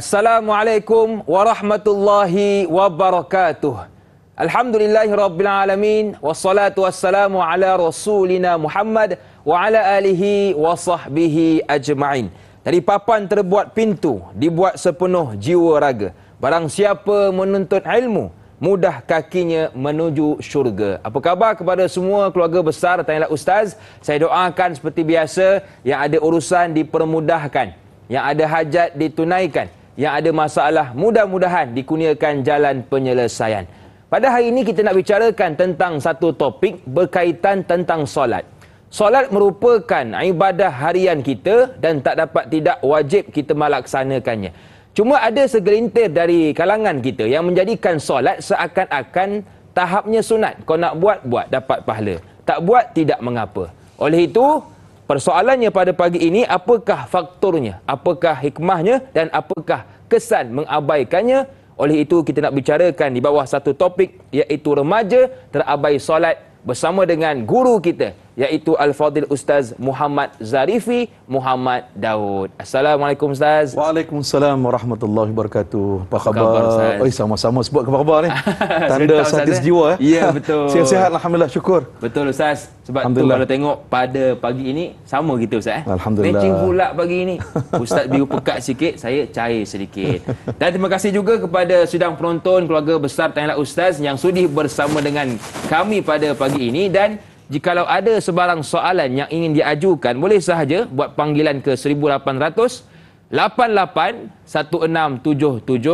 Assalamualaikum warahmatullahi wabarakatuh. Alhamdulillahi rabbil alamin wassalatu wassalamu ala rasulina Muhammad wa ala alihi wa sahbihi ajma'in. Dari papan terbuat pintu, dibuat sepenuh jiwa raga. Barang siapa menuntut ilmu, mudah kakinya menuju syurga. Apa khabar kepada semua keluarga besar? Tanyalah Ustaz. Saya doakan seperti biasa, yang ada urusan dipermudahkan. Yang ada hajat ditunaikan yang ada masalah mudah-mudahan dikurniakan jalan penyelesaian. Pada hari ini kita nak bicarakan tentang satu topik berkaitan tentang solat. Solat merupakan ibadah harian kita dan tak dapat tidak wajib kita melaksanakannya. Cuma ada segelintir dari kalangan kita yang menjadikan solat seakan-akan tahapnya sunat. Kau nak buat, buat dapat pahala. Tak buat, tidak mengapa. Oleh itu, Persoalannya pada pagi ini, apakah faktornya, apakah hikmahnya dan apakah kesan mengabaikannya? Oleh itu, kita nak bicarakan di bawah satu topik iaitu remaja terabai solat bersama dengan guru kita, iaitu Al-Fadil Ustaz Muhammad Zarifi Muhammad Daud. Assalamualaikum Ustaz. Waalaikumsalam warahmatullahi wabarakatuh. Apa khabar? Oi sama-sama sebut apa khabar ni? Tanda sakit eh? jiwa eh. Ya betul. Sihat-sihat alhamdulillah syukur. Betul Ustaz. Sebab tu kalau tengok pada pagi ini sama gitu Ustaz eh. Alhamdulillah. Matching pula pagi ini. Ustaz biru pekat sikit, saya cair sedikit. Dan terima kasih juga kepada sidang penonton keluarga besar Tanya Ustaz yang sudi bersama dengan kami pada pagi ini dan jikalau ada sebarang soalan yang ingin diajukan, boleh sahaja buat panggilan ke 1800 1677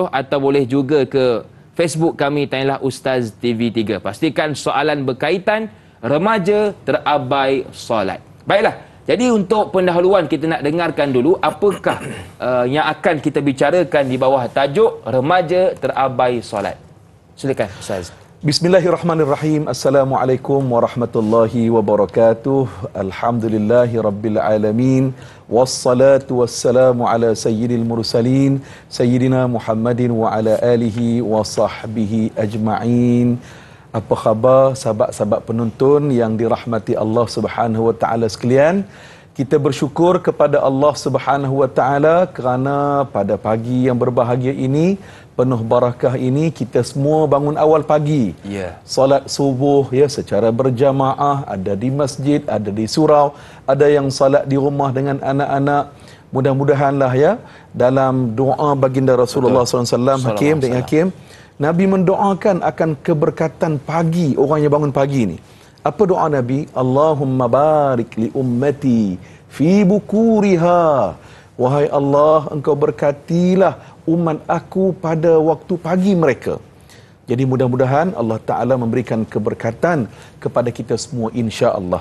atau boleh juga ke Facebook kami tanyalah Ustaz TV3. Pastikan soalan berkaitan remaja terabai solat. Baiklah. Jadi untuk pendahuluan kita nak dengarkan dulu apakah uh, yang akan kita bicarakan di bawah tajuk remaja terabai solat. Silakan Ustaz. Bismillahirrahmanirrahim. Assalamualaikum warahmatullahi wabarakatuh. Alhamdulillahi rabbil alamin. Wassalatu wassalamu ala sayyidil mursalin. Sayyidina Muhammadin wa ala alihi wa sahbihi ajma'in. Apa khabar sahabat-sahabat penonton yang dirahmati Allah subhanahu wa ta'ala sekalian? kita bersyukur kepada Allah Subhanahu Wa Taala kerana pada pagi yang berbahagia ini penuh barakah ini kita semua bangun awal pagi. Ya. Yeah. Solat subuh ya secara berjamaah ada di masjid, ada di surau, ada yang solat di rumah dengan anak-anak. Mudah-mudahanlah ya dalam doa baginda Rasulullah SAW, Salam Hakim dan Hakim Nabi mendoakan akan keberkatan pagi orang yang bangun pagi ni apa doa Nabi? Allahumma barik li ummati fi bukuriha. Wahai Allah, engkau berkatilah umat aku pada waktu pagi mereka. Jadi mudah-mudahan Allah Ta'ala memberikan keberkatan kepada kita semua insya Allah.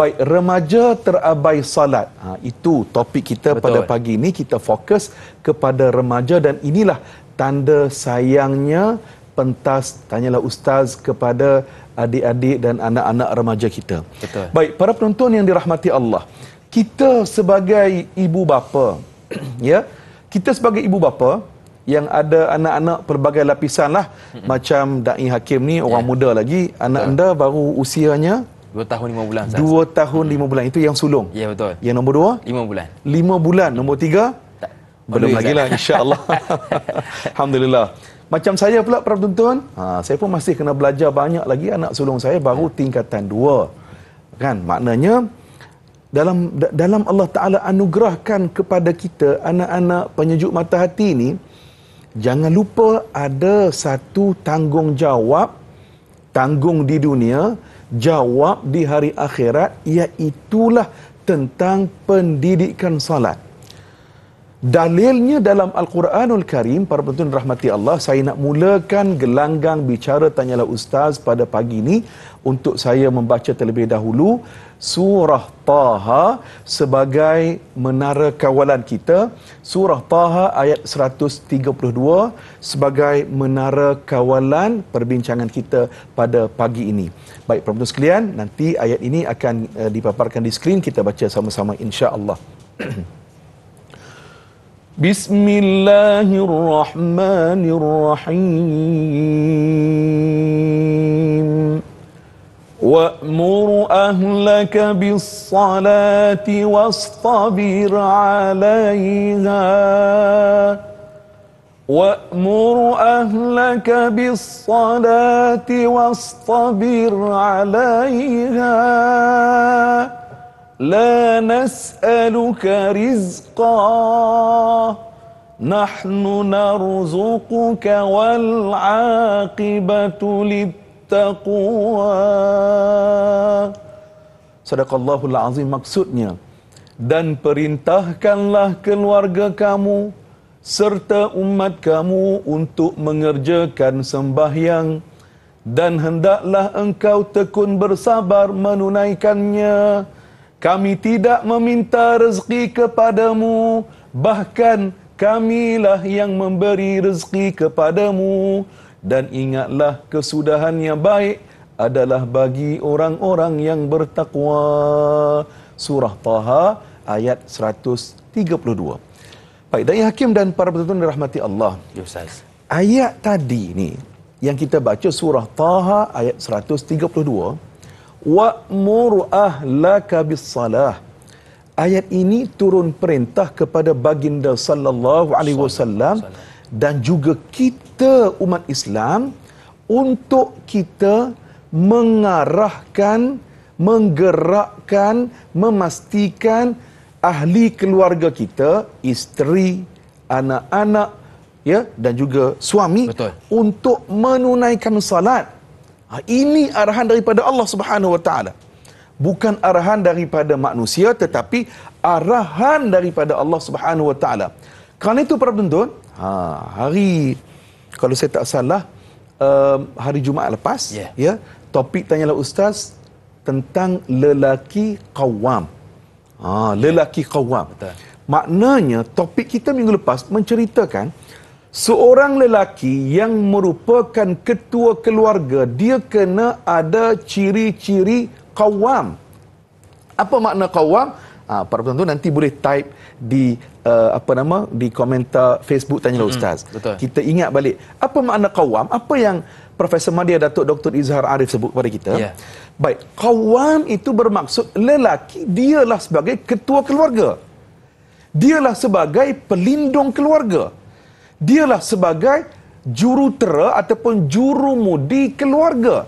Baik, remaja terabai salat. Ha, itu topik kita Betul. pada pagi ini. Kita fokus kepada remaja dan inilah tanda sayangnya pentas tanyalah ustaz kepada adik-adik dan anak-anak remaja kita. Betul. Baik, para penonton yang dirahmati Allah, kita sebagai ibu bapa, ya, kita sebagai ibu bapa yang ada anak-anak pelbagai lapisan lah, Mm-mm. macam Da'i Hakim ni, orang yeah. muda lagi, anak betul. anda baru usianya? 2 tahun 5 bulan. 2 tahun 5 mm. bulan, itu yang sulung. Ya, yeah, betul. Yang nombor 2? 5 bulan. 5 bulan. Nombor 3? Belum lagi lah, insyaAllah. Alhamdulillah. Macam saya pula para penonton, ha, ah, saya pun masih kena belajar banyak lagi anak sulung saya baru ya. tingkatan 2. Kan? Maknanya dalam dalam Allah Taala anugerahkan kepada kita anak-anak penyejuk mata hati ini jangan lupa ada satu tanggungjawab tanggung di dunia jawab di hari akhirat iaitu lah tentang pendidikan salat Dalilnya dalam Al-Quranul Karim, para penonton rahmati Allah, saya nak mulakan gelanggang bicara tanyalah ustaz pada pagi ini untuk saya membaca terlebih dahulu surah Taha sebagai menara kawalan kita. Surah Taha ayat 132 sebagai menara kawalan perbincangan kita pada pagi ini. Baik para penonton sekalian, nanti ayat ini akan eh, dipaparkan di skrin kita baca sama-sama insya-Allah. بسم الله الرحمن الرحيم وامر اهلك بالصلاه واصطبر عليها وامر اهلك بالصلاه واصطبر عليها لا نسألك رزقا نحن نرزقك والعاقبة للتقوى صدق الله العظيم maksudnya dan perintahkanlah keluarga kamu serta umat kamu untuk mengerjakan sembahyang dan hendaklah engkau tekun bersabar menunaikannya. Kami tidak meminta rezeki kepadamu Bahkan kamilah yang memberi rezeki kepadamu Dan ingatlah kesudahan yang baik adalah bagi orang-orang yang bertakwa Surah Taha ayat 132 Baik, Dari Hakim dan para petunjuk dirahmati Allah Yusaz. Ya, ayat tadi ni yang kita baca surah Taha ayat 132 wa'mur ahlaka bis-salah. Ayat ini turun perintah kepada baginda sallallahu alaihi wasallam dan juga kita umat Islam untuk kita mengarahkan, menggerakkan, memastikan ahli keluarga kita, isteri, anak-anak ya dan juga suami Betul. untuk menunaikan salat Ha, ini arahan daripada Allah Subhanahu Wa Taala. Bukan arahan daripada manusia tetapi arahan daripada Allah Subhanahu Wa Taala. Kerana itu para penonton, ha, hari kalau saya tak salah um, hari Jumaat lepas yeah. ya, topik tanyalah ustaz tentang lelaki qawwam. Ha, lelaki yeah. Betul. Maknanya topik kita minggu lepas menceritakan Seorang lelaki yang merupakan ketua keluarga, dia kena ada ciri-ciri kawam. Apa makna kawam? Ah, ha, para penonton nanti boleh type di uh, apa nama di komentar Facebook tanya hmm, ustaz. Betul. Kita ingat balik. Apa makna kawam? Apa yang Profesor Madia Datuk Dr Izhar Arif sebut kepada kita? Yeah. Baik, kawam itu bermaksud lelaki dialah sebagai ketua keluarga. Dialah sebagai pelindung keluarga dialah sebagai jurutera ataupun jurumudi keluarga.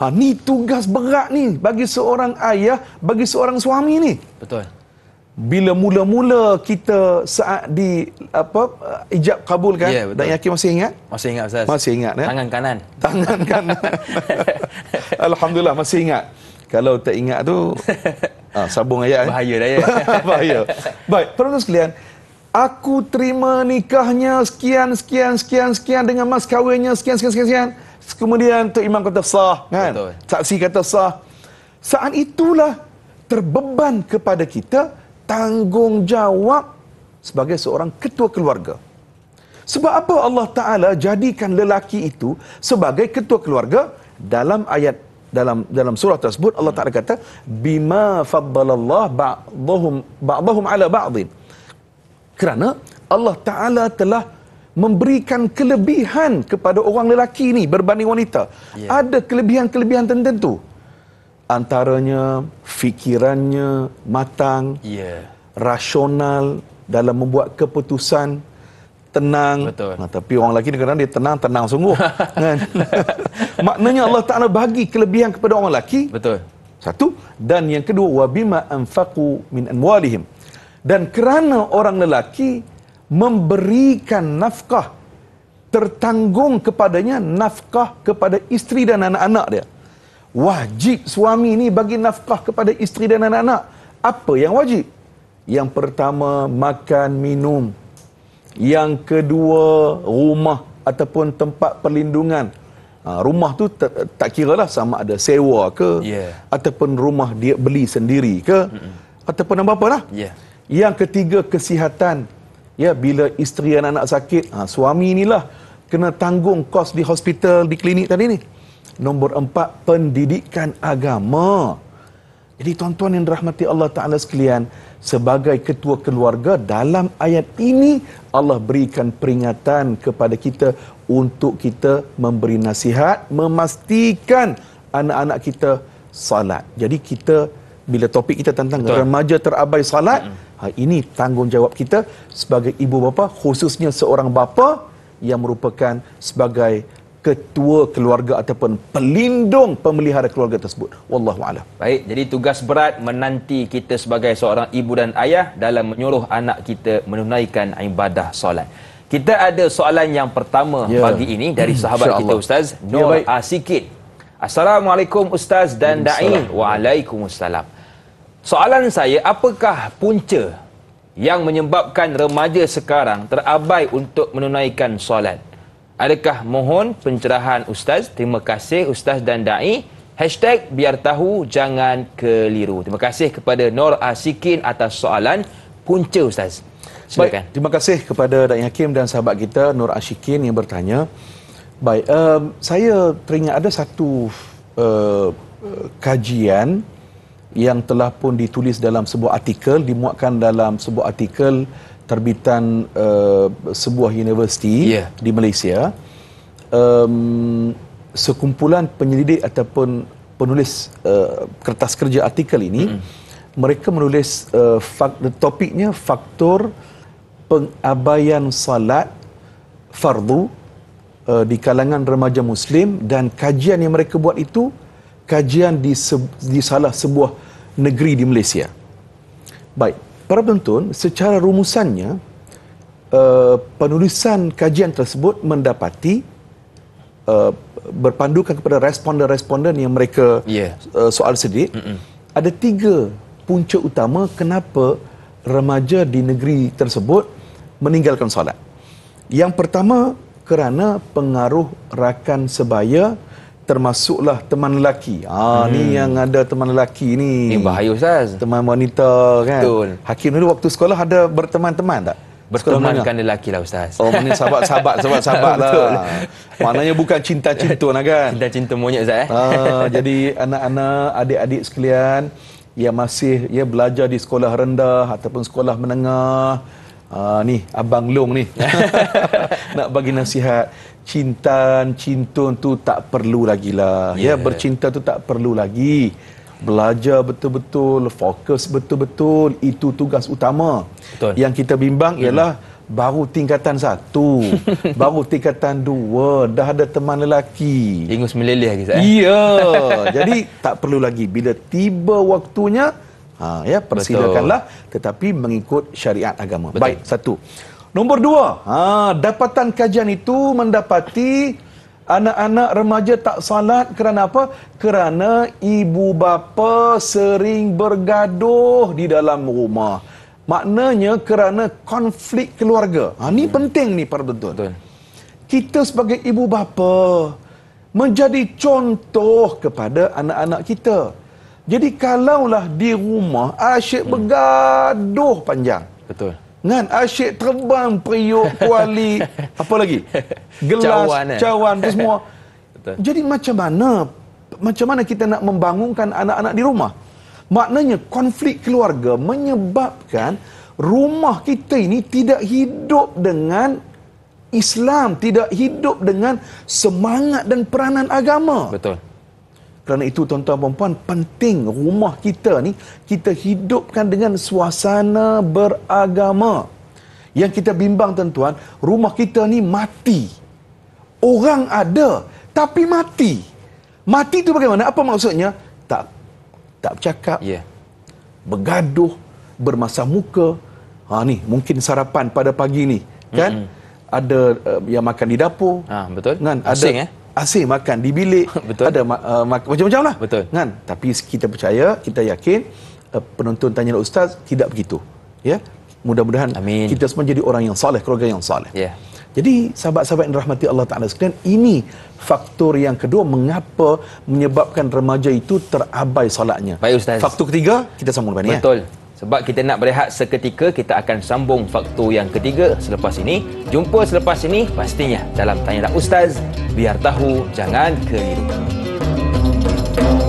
Ha ni tugas berat ni bagi seorang ayah, bagi seorang suami ni. Betul. Bila mula-mula kita saat di apa ijab kabul kan? Yeah, ya, Dan yakin masih ingat? Masih ingat Ustaz. Masih ingat ya. Tangan kanan. Tangan kanan. Alhamdulillah masih ingat. Kalau tak ingat tu ha, ah, sabung ayat. Eh? Bahaya dah ya. Bahaya. Baik, penonton sekalian, aku terima nikahnya sekian sekian sekian sekian dengan mas kahwinnya sekian sekian sekian sekian. Kemudian Tok Imam kata sah kan? Betul. Saksi kata sah. Saat itulah terbeban kepada kita tanggungjawab sebagai seorang ketua keluarga. Sebab apa Allah Taala jadikan lelaki itu sebagai ketua keluarga dalam ayat dalam dalam surah tersebut Allah Taala kata bima faddalallahu ba'dhum ba'dhum ala ba'dhin. Ba kerana Allah Ta'ala telah memberikan kelebihan kepada orang lelaki ni berbanding wanita. Yeah. Ada kelebihan-kelebihan tertentu. Antaranya fikirannya matang, yeah. rasional dalam membuat keputusan, tenang. Betul. Nah, ha, tapi orang lelaki ni kadang dia tenang, tenang sungguh. kan? Maknanya Allah Ta'ala bagi kelebihan kepada orang lelaki. Betul. Satu. Dan yang kedua, wabima أَنْفَقُوا min أَنْوَالِهِمْ dan kerana orang lelaki memberikan nafkah tertanggung kepadanya nafkah kepada isteri dan anak-anak dia wajib suami ni bagi nafkah kepada isteri dan anak-anak apa yang wajib yang pertama makan minum yang kedua rumah ataupun tempat perlindungan Ha, rumah tu t- tak kira lah sama ada sewa ke yeah. ataupun rumah dia beli sendiri ke mm-hmm. ataupun apa-apa lah. Yeah. Yang ketiga kesihatan. Ya bila isteri dan anak sakit, ha, suami inilah kena tanggung kos di hospital, di klinik tadi ni. Nombor empat, pendidikan agama. Jadi tuan-tuan yang dirahmati Allah Ta'ala sekalian, sebagai ketua keluarga dalam ayat ini, Allah berikan peringatan kepada kita untuk kita memberi nasihat, memastikan anak-anak kita salat. Jadi kita, bila topik kita tentang Betul. remaja terabai salat, hmm. Ha, ini tanggungjawab kita sebagai ibu bapa khususnya seorang bapa yang merupakan sebagai ketua keluarga ataupun pelindung pemelihara keluarga tersebut. Wallahu a'lam. Baik, jadi tugas berat menanti kita sebagai seorang ibu dan ayah dalam menyuruh anak kita menunaikan ibadah solat. Kita ada soalan yang pertama yeah. pagi ini dari sahabat hmm, kita ustaz ya, Nur yeah, Asikit. Assalamualaikum ustaz dan dai. Waalaikumsalam. Wa Soalan saya, apakah punca yang menyebabkan remaja sekarang terabai untuk menunaikan solat? Adakah mohon pencerahan Ustaz? Terima kasih Ustaz dan Da'i. Hashtag biar tahu jangan keliru. Terima kasih kepada Nur Asikin atas soalan punca Ustaz. Baik, terima kasih kepada Da'i Hakim dan sahabat kita Nur Asikin yang bertanya. Baik, um, saya teringat ada satu uh, kajian yang telah pun ditulis dalam sebuah artikel dimuatkan dalam sebuah artikel terbitan uh, sebuah universiti yeah. di Malaysia um, sekumpulan penyelidik ataupun penulis uh, kertas kerja artikel ini mm-hmm. mereka menulis uh, fak- topiknya faktor pengabaian salat fardu uh, di kalangan remaja muslim dan kajian yang mereka buat itu kajian di, se, di salah sebuah negeri di Malaysia. Baik, para penonton, secara rumusannya, uh, penulisan kajian tersebut mendapati uh, berpandukan kepada responden-responden yang mereka yeah. Ya. uh, soal sedikit, Mm-mm. ada tiga punca utama kenapa remaja di negeri tersebut meninggalkan solat. Yang pertama, kerana pengaruh rakan sebaya termasuklah teman lelaki. Ha hmm. ni yang ada teman lelaki ni. Ni bahaya ustaz. Teman wanita kan. Betul. Hakim dulu waktu sekolah ada berteman-teman tak? kan lelaki lah ustaz. Oh mana sahabat-sahabat sahabat-sahabat lah. Maknanya bukan cinta cinta nak lah, kan. Cinta cinta monyet ustaz eh. Ha, jadi anak-anak, adik-adik sekalian yang masih ya belajar di sekolah rendah ataupun sekolah menengah, Uh, ni abang long ni nak bagi nasihat cintan cintun tu tak perlu lagi lah ya, yeah. ya bercinta tu tak perlu lagi belajar betul-betul fokus betul-betul itu tugas utama Betul. yang kita bimbang yeah. Hmm. ialah baru tingkatan satu baru tingkatan dua dah ada teman lelaki ingus meleleh lagi saya eh? iya yeah. jadi tak perlu lagi bila tiba waktunya Ha, ya, persilakanlah Betul. tetapi mengikut syariat agama. Betul. Baik, satu. Nombor dua, ha, dapatan kajian itu mendapati anak-anak remaja tak salat kerana apa? Kerana ibu bapa sering bergaduh di dalam rumah. Maknanya kerana konflik keluarga. Ha, ni hmm. penting ni para tuan. Kita sebagai ibu bapa menjadi contoh kepada anak-anak kita. Jadi kalaulah di rumah asyik hmm. bergaduh panjang. Betul. Kan asyik terbang periuk, kuali, apa lagi? Gelas, cawan, eh. cawan tu semua. Betul. Jadi macam mana macam mana kita nak membangunkan anak-anak di rumah? Maknanya konflik keluarga menyebabkan rumah kita ini tidak hidup dengan Islam, tidak hidup dengan semangat dan peranan agama. Betul. Kerana itu tuan-tuan dan penting rumah kita ni kita hidupkan dengan suasana beragama. Yang kita bimbang tuan-tuan, rumah kita ni mati. Orang ada tapi mati. Mati tu bagaimana? Apa maksudnya? Tak tak bercakap. Ya. Yeah. Bergaduh, bermasam muka. Ha ni, mungkin sarapan pada pagi ni, kan? Mm-hmm. Ada uh, yang makan di dapur. Ha, betul. Kan ada Asing, eh? asing makan di bilik betul. ada uh, macam-macam lah betul kan tapi kita percaya kita yakin uh, penonton tanya lah ustaz tidak begitu ya mudah-mudahan kita semua jadi orang yang soleh keluarga yang soleh yeah. jadi sahabat-sahabat yang dirahmati Allah Ta'ala sekalian ini faktor yang kedua mengapa menyebabkan remaja itu terabai solatnya baik ustaz faktor ketiga kita sambung depan ya. betul. ya sebab kita nak berehat seketika, kita akan sambung faktor yang ketiga selepas ini. Jumpa selepas ini pastinya dalam Tanya Ustaz. Biar tahu, jangan keliru. Thank you.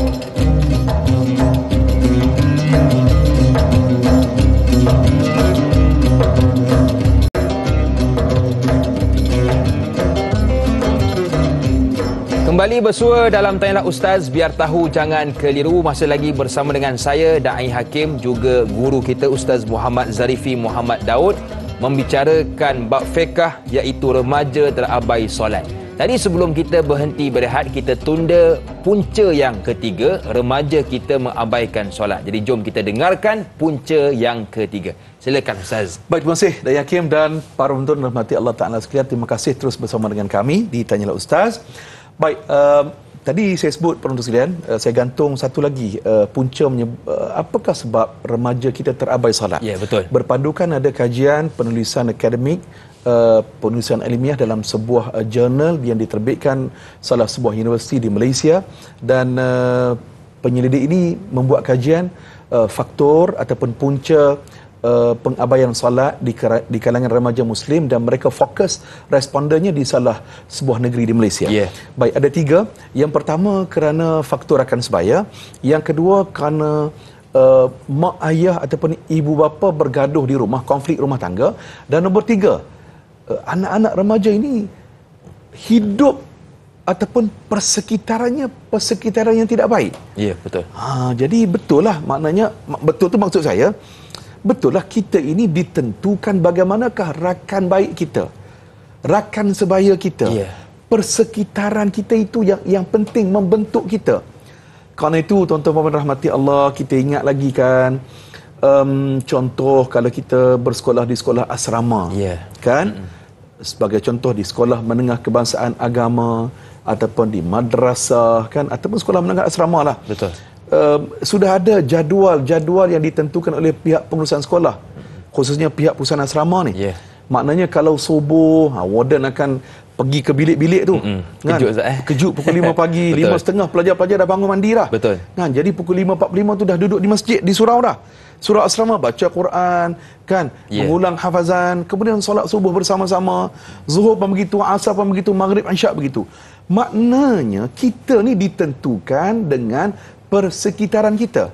Kembali bersua dalam Tanya Ustaz Biar Tahu Jangan Keliru Masih lagi bersama dengan saya, Da'i Hakim Juga guru kita, Ustaz Muhammad Zarifi Muhammad Daud Membicarakan bab fiqah iaitu remaja terabai solat Tadi sebelum kita berhenti berehat, kita tunda punca yang ketiga Remaja kita mengabaikan solat Jadi jom kita dengarkan punca yang ketiga Silakan Ustaz Baik, terima kasih Dayi Hakim dan para penonton Rahmati Allah Ta'ala sekalian Terima kasih terus bersama dengan kami di Tanyalah Ustaz Baik, um, tadi saya sebut penonton sekalian, uh, saya gantung satu lagi uh, punca menye- uh, apakah sebab remaja kita terabai salat? Ya, yeah, betul. Berpandukan ada kajian penulisan akademik Uh, penulisan ilmiah dalam sebuah uh, jurnal yang diterbitkan salah sebuah universiti di Malaysia dan uh, penyelidik ini membuat kajian uh, faktor ataupun punca Eh, pengabaian solat di, di kalangan remaja Muslim dan mereka fokus respondennya di salah sebuah negeri di Malaysia. Yeah. Baik, ada tiga. Yang pertama kerana faktor rakan sebaya. Yang kedua kerana uh, mak ayah ataupun ibu bapa bergaduh di rumah, konflik rumah tangga. Dan nombor tiga, uh, anak-anak remaja ini hidup ataupun persekitarannya persekitaran yang tidak baik. Ya, yeah, betul. Ha, jadi betul lah maknanya, betul tu maksud saya betullah kita ini ditentukan bagaimanakah rakan baik kita rakan sebaya kita yeah. persekitaran kita itu yang yang penting membentuk kita kerana itu tuan-tuan puan-puan rahmati Allah kita ingat lagi kan um, contoh kalau kita bersekolah di sekolah asrama yeah. kan mm-hmm. sebagai contoh di sekolah menengah kebangsaan agama ataupun di madrasah kan ataupun sekolah menengah asrama lah betul sudah ada jadual-jadual yang ditentukan oleh pihak pengurusan sekolah khususnya pihak pusat asrama ni. Yeah. Maknanya kalau subuh ha, warden akan pergi ke bilik-bilik tu. Mm-hmm. Kejut kan? Zat, eh? Kejut pukul 5 pagi, 5.30 pelajar-pelajar dah bangun mandi dah. Betul. Kan? Jadi pukul 5.45 tu dah duduk di masjid, di surau dah. Surau asrama, baca Quran, kan? Yeah. mengulang hafazan, kemudian solat subuh bersama-sama. Zuhur pun begitu, asar pun begitu, maghrib, insya' begitu. Maknanya kita ni ditentukan dengan persekitaran kita.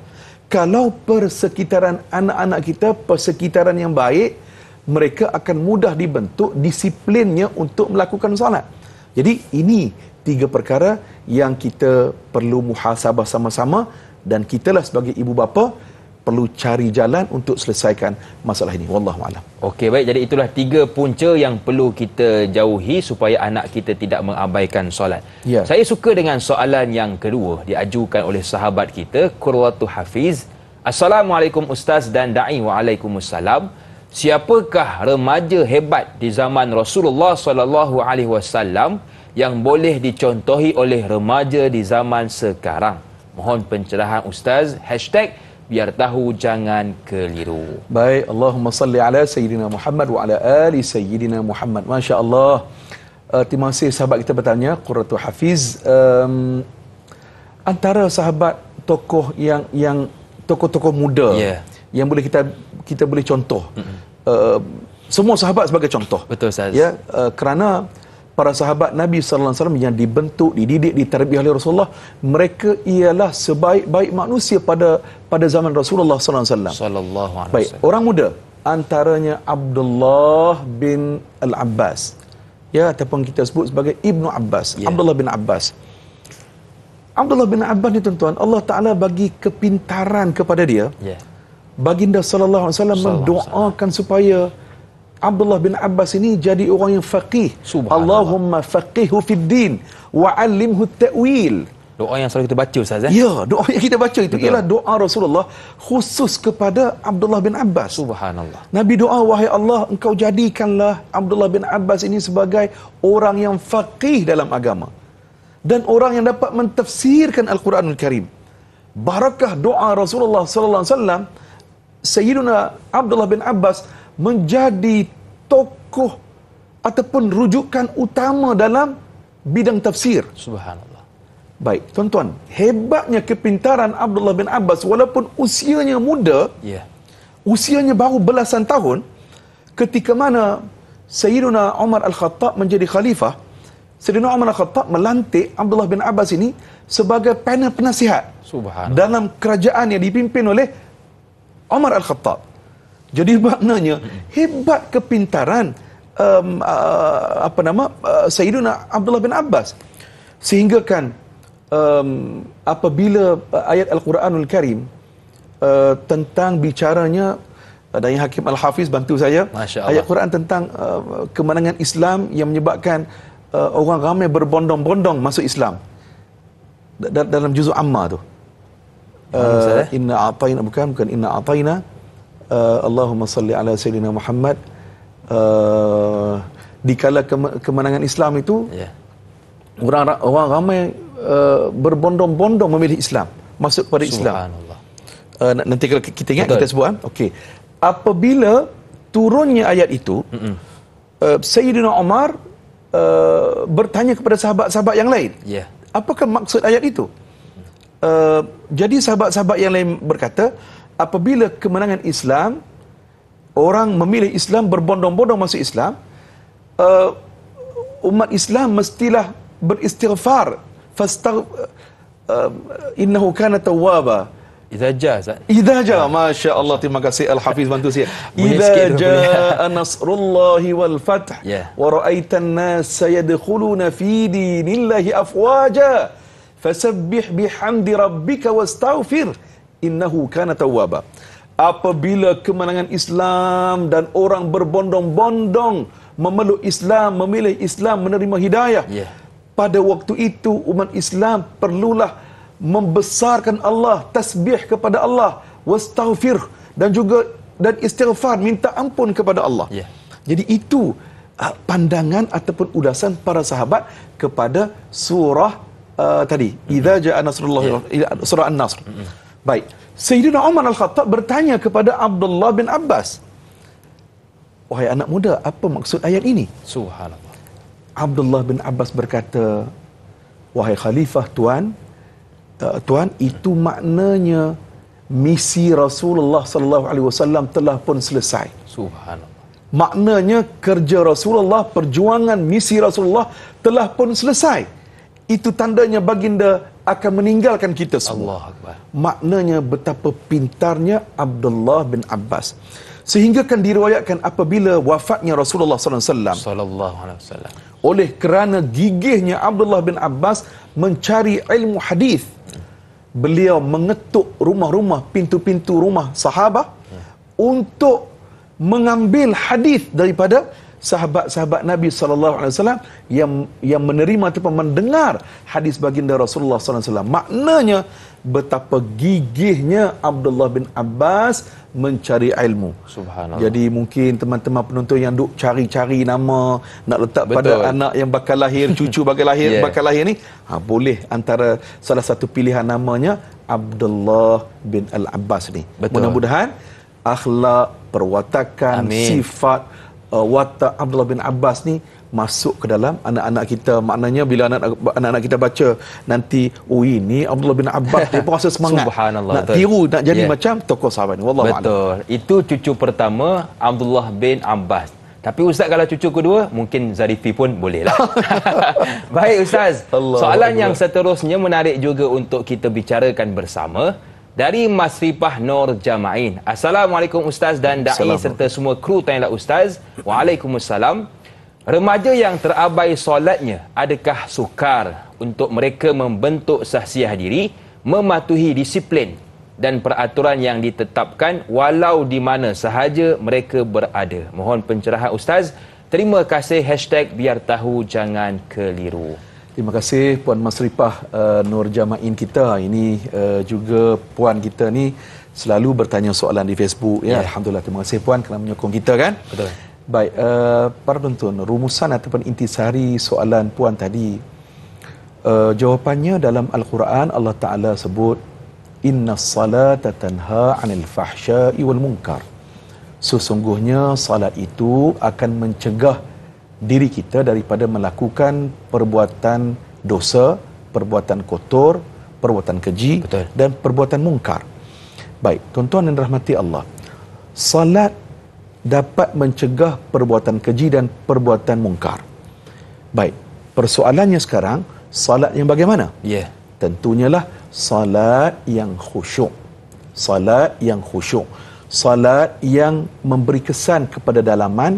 Kalau persekitaran anak-anak kita, persekitaran yang baik, mereka akan mudah dibentuk disiplinnya untuk melakukan solat. Jadi ini tiga perkara yang kita perlu muhasabah sama-sama dan kitalah sebagai ibu bapa, perlu cari jalan untuk selesaikan masalah ini wallahu alam. Okey baik jadi itulah tiga punca yang perlu kita jauhi supaya anak kita tidak mengabaikan solat. Ya. Saya suka dengan soalan yang kedua diajukan oleh sahabat kita Qurwatu Hafiz. Assalamualaikum ustaz dan dai waalaikumussalam. Siapakah remaja hebat di zaman Rasulullah sallallahu alaihi wasallam yang boleh dicontohi oleh remaja di zaman sekarang? Mohon pencerahan ustaz biar tahu jangan keliru. Baik, Allahumma salli ala sayyidina Muhammad wa ala ali sayyidina Muhammad. Masya-Allah. Uh, terima kasih sahabat kita bertanya, Qurratu Hafiz. Um, antara sahabat tokoh yang yang tokoh-tokoh muda yeah. yang boleh kita kita boleh contoh. Mm-hmm. Uh, semua sahabat sebagai contoh. Betul Ustaz. yeah, ya, uh, kerana para sahabat Nabi sallallahu alaihi wasallam yang dibentuk, dididik, diterbiah oleh Rasulullah, mereka ialah sebaik-baik manusia pada pada zaman Rasulullah sallallahu alaihi wasallam. Sallallahu alaihi wasallam. Baik, orang muda antaranya Abdullah bin Al-Abbas. Ya, ataupun kita sebut sebagai Ibnu Abbas, yeah. Abdullah bin Abbas. Abdullah bin Abbas ni tuan-tuan, Allah Taala bagi kepintaran kepada dia. Ya. Yeah. Baginda sallallahu alaihi wasallam mendoakan supaya Abdullah bin Abbas ini jadi orang yang faqih. Allahumma faqihhu fid din wa 'allimhu ta'wil. Doa yang selalu kita baca Ustaz eh? Ya, doa yang kita baca itu ialah doa Rasulullah khusus kepada Abdullah bin Abbas. Subhanallah. Nabi doa, wahai Allah, engkau jadikanlah Abdullah bin Abbas ini sebagai orang yang faqih dalam agama. Dan orang yang dapat mentafsirkan Al-Quranul Karim. Barakah doa Rasulullah Sallallahu SAW, Sayyidina Abdullah bin Abbas, menjadi tokoh ataupun rujukan utama dalam bidang tafsir. Subhanallah. Baik, tuan-tuan, hebatnya kepintaran Abdullah bin Abbas walaupun usianya muda, yeah. usianya baru belasan tahun, ketika mana Sayyidina Umar Al-Khattab menjadi khalifah, Sayyidina Umar Al-Khattab melantik Abdullah bin Abbas ini sebagai panel penasihat Subhanallah. dalam kerajaan yang dipimpin oleh Umar Al-Khattab. Jadi maknanya hebat kepintaran um, uh, apa nama uh, Sayyidina Abdullah bin Abbas sehingga kan um, apabila eh, ayat Al-Quranul Karim uh, tentang bicaranya ada yang Hakim Al-Hafiz bantu saya ayat Quran tentang uh, kemenangan Islam yang menyebabkan uh, orang ramai berbondong-bondong masuk Islam dalam juzu amma tu uh, inna ataina bukan bukan inna ataina Uh, Allahumma salli ala Sayyidina Muhammad uh, di kala kema- kemenangan Islam itu yeah. orang, orang ramai uh, berbondong-bondong memilih Islam masuk pada Islam uh, nanti kalau kita ingat Betul. kita sebut kan? okay. apabila turunnya ayat itu uh, Sayyidina Omar uh, bertanya kepada sahabat-sahabat yang lain yeah. apakah maksud ayat itu uh, jadi sahabat-sahabat yang lain berkata apabila kemenangan Islam orang memilih Islam berbondong-bondong masuk Islam uh, umat Islam mestilah beristighfar fastagh uh, innahu kana tawwaba idza jaa idza jaa ya. masyaallah terima kasih al-hafiz bantu saya idza jaa nasrullahi wal fath yeah. wa ra'aitan nas yadkhuluna fi dinillahi afwaja fasabbih bihamdi rabbika wastaghfir innahu kana tawwaba apabila kemenangan Islam dan orang berbondong-bondong memeluk Islam memilih Islam menerima hidayah yeah. pada waktu itu umat Islam perlulah membesarkan Allah tasbih kepada Allah wastaghfir dan juga dan istighfar minta ampun kepada Allah yeah. jadi itu ah, pandangan ataupun ulasan para sahabat kepada surah uh, tadi mm-hmm. idza ja'a nasrullah yeah. surah an-nasr mm-hmm. Baik. Sayyidina Umar Al-Khattab bertanya kepada Abdullah bin Abbas. Wahai anak muda, apa maksud ayat ini? Subhanallah. Abdullah bin Abbas berkata, "Wahai khalifah tuan, uh, tuan itu maknanya misi Rasulullah sallallahu alaihi wasallam telah pun selesai." Subhanallah. Maknanya kerja Rasulullah, perjuangan misi Rasulullah telah pun selesai. Itu tandanya baginda akan meninggalkan kita semua. Allah Akbar. Maknanya betapa pintarnya Abdullah bin Abbas. Sehingga kan diriwayatkan apabila wafatnya Rasulullah Sallallahu alaihi wasallam. Oleh kerana gigihnya Abdullah bin Abbas mencari ilmu hadis, beliau mengetuk rumah-rumah, pintu-pintu rumah sahabat hmm. untuk mengambil hadis daripada sahabat-sahabat Nabi sallallahu alaihi wasallam yang yang menerima atau mendengar hadis baginda Rasulullah sallallahu alaihi wasallam. Maknanya betapa gigihnya Abdullah bin Abbas mencari ilmu. Subhanallah. Jadi mungkin teman-teman penonton yang duk cari-cari nama nak letak Betul. pada anak yang bakal lahir, cucu bakal lahir, yeah. bakal lahir ni, ha boleh antara salah satu pilihan namanya Abdullah bin Al-Abbas ni. Mudah-mudahan akhlak, perwatakan, Amin. sifat uh, eh, watak Abdullah bin Abbas ni masuk ke dalam anak-anak kita maknanya bila anak-anak kita baca nanti oh ini Abdullah bin Abbas dia pun rasa semangat Subhanallah, nak betul. tiru nak jadi yeah. macam tokoh sahabat ni Wallah betul ma'ala. itu cucu pertama Abdullah bin Abbas tapi Ustaz kalau cucu kedua mungkin Zarifi pun boleh lah baik Ustaz Allah soalan Allah. yang seterusnya menarik juga untuk kita bicarakan bersama dari Masripah Nur Jama'in. Assalamualaikum Ustaz dan Da'i serta semua kru tanya Ustaz. Waalaikumsalam. Remaja yang terabai solatnya, adakah sukar untuk mereka membentuk sahsiah diri, mematuhi disiplin dan peraturan yang ditetapkan walau di mana sahaja mereka berada. Mohon pencerahan Ustaz. Terima kasih hashtag biar tahu jangan keliru. Terima kasih Puan Masripah uh, eh, Nur Jamain kita. Ah, ini uh, juga puan kita ni selalu bertanya soalan di Facebook ya. Yeah. Alhamdulillah terima kasih puan kerana menyokong kita kan. Betul. Baik, uh, para penonton, rumusan ataupun intisari soalan puan tadi uh, jawapannya dalam Al-Quran Allah Taala sebut inna salata tanha 'anil fahsya'i wal munkar. Sesungguhnya salat itu akan mencegah diri kita daripada melakukan perbuatan dosa, perbuatan kotor, perbuatan keji Betul. dan perbuatan mungkar. Baik, tuan-tuan dan rahmati Allah. Salat dapat mencegah perbuatan keji dan perbuatan mungkar. Baik, persoalannya sekarang salat yang bagaimana? Ya. Yeah. Tentunya lah salat yang khusyuk. Salat yang khusyuk. Salat yang memberi kesan kepada dalaman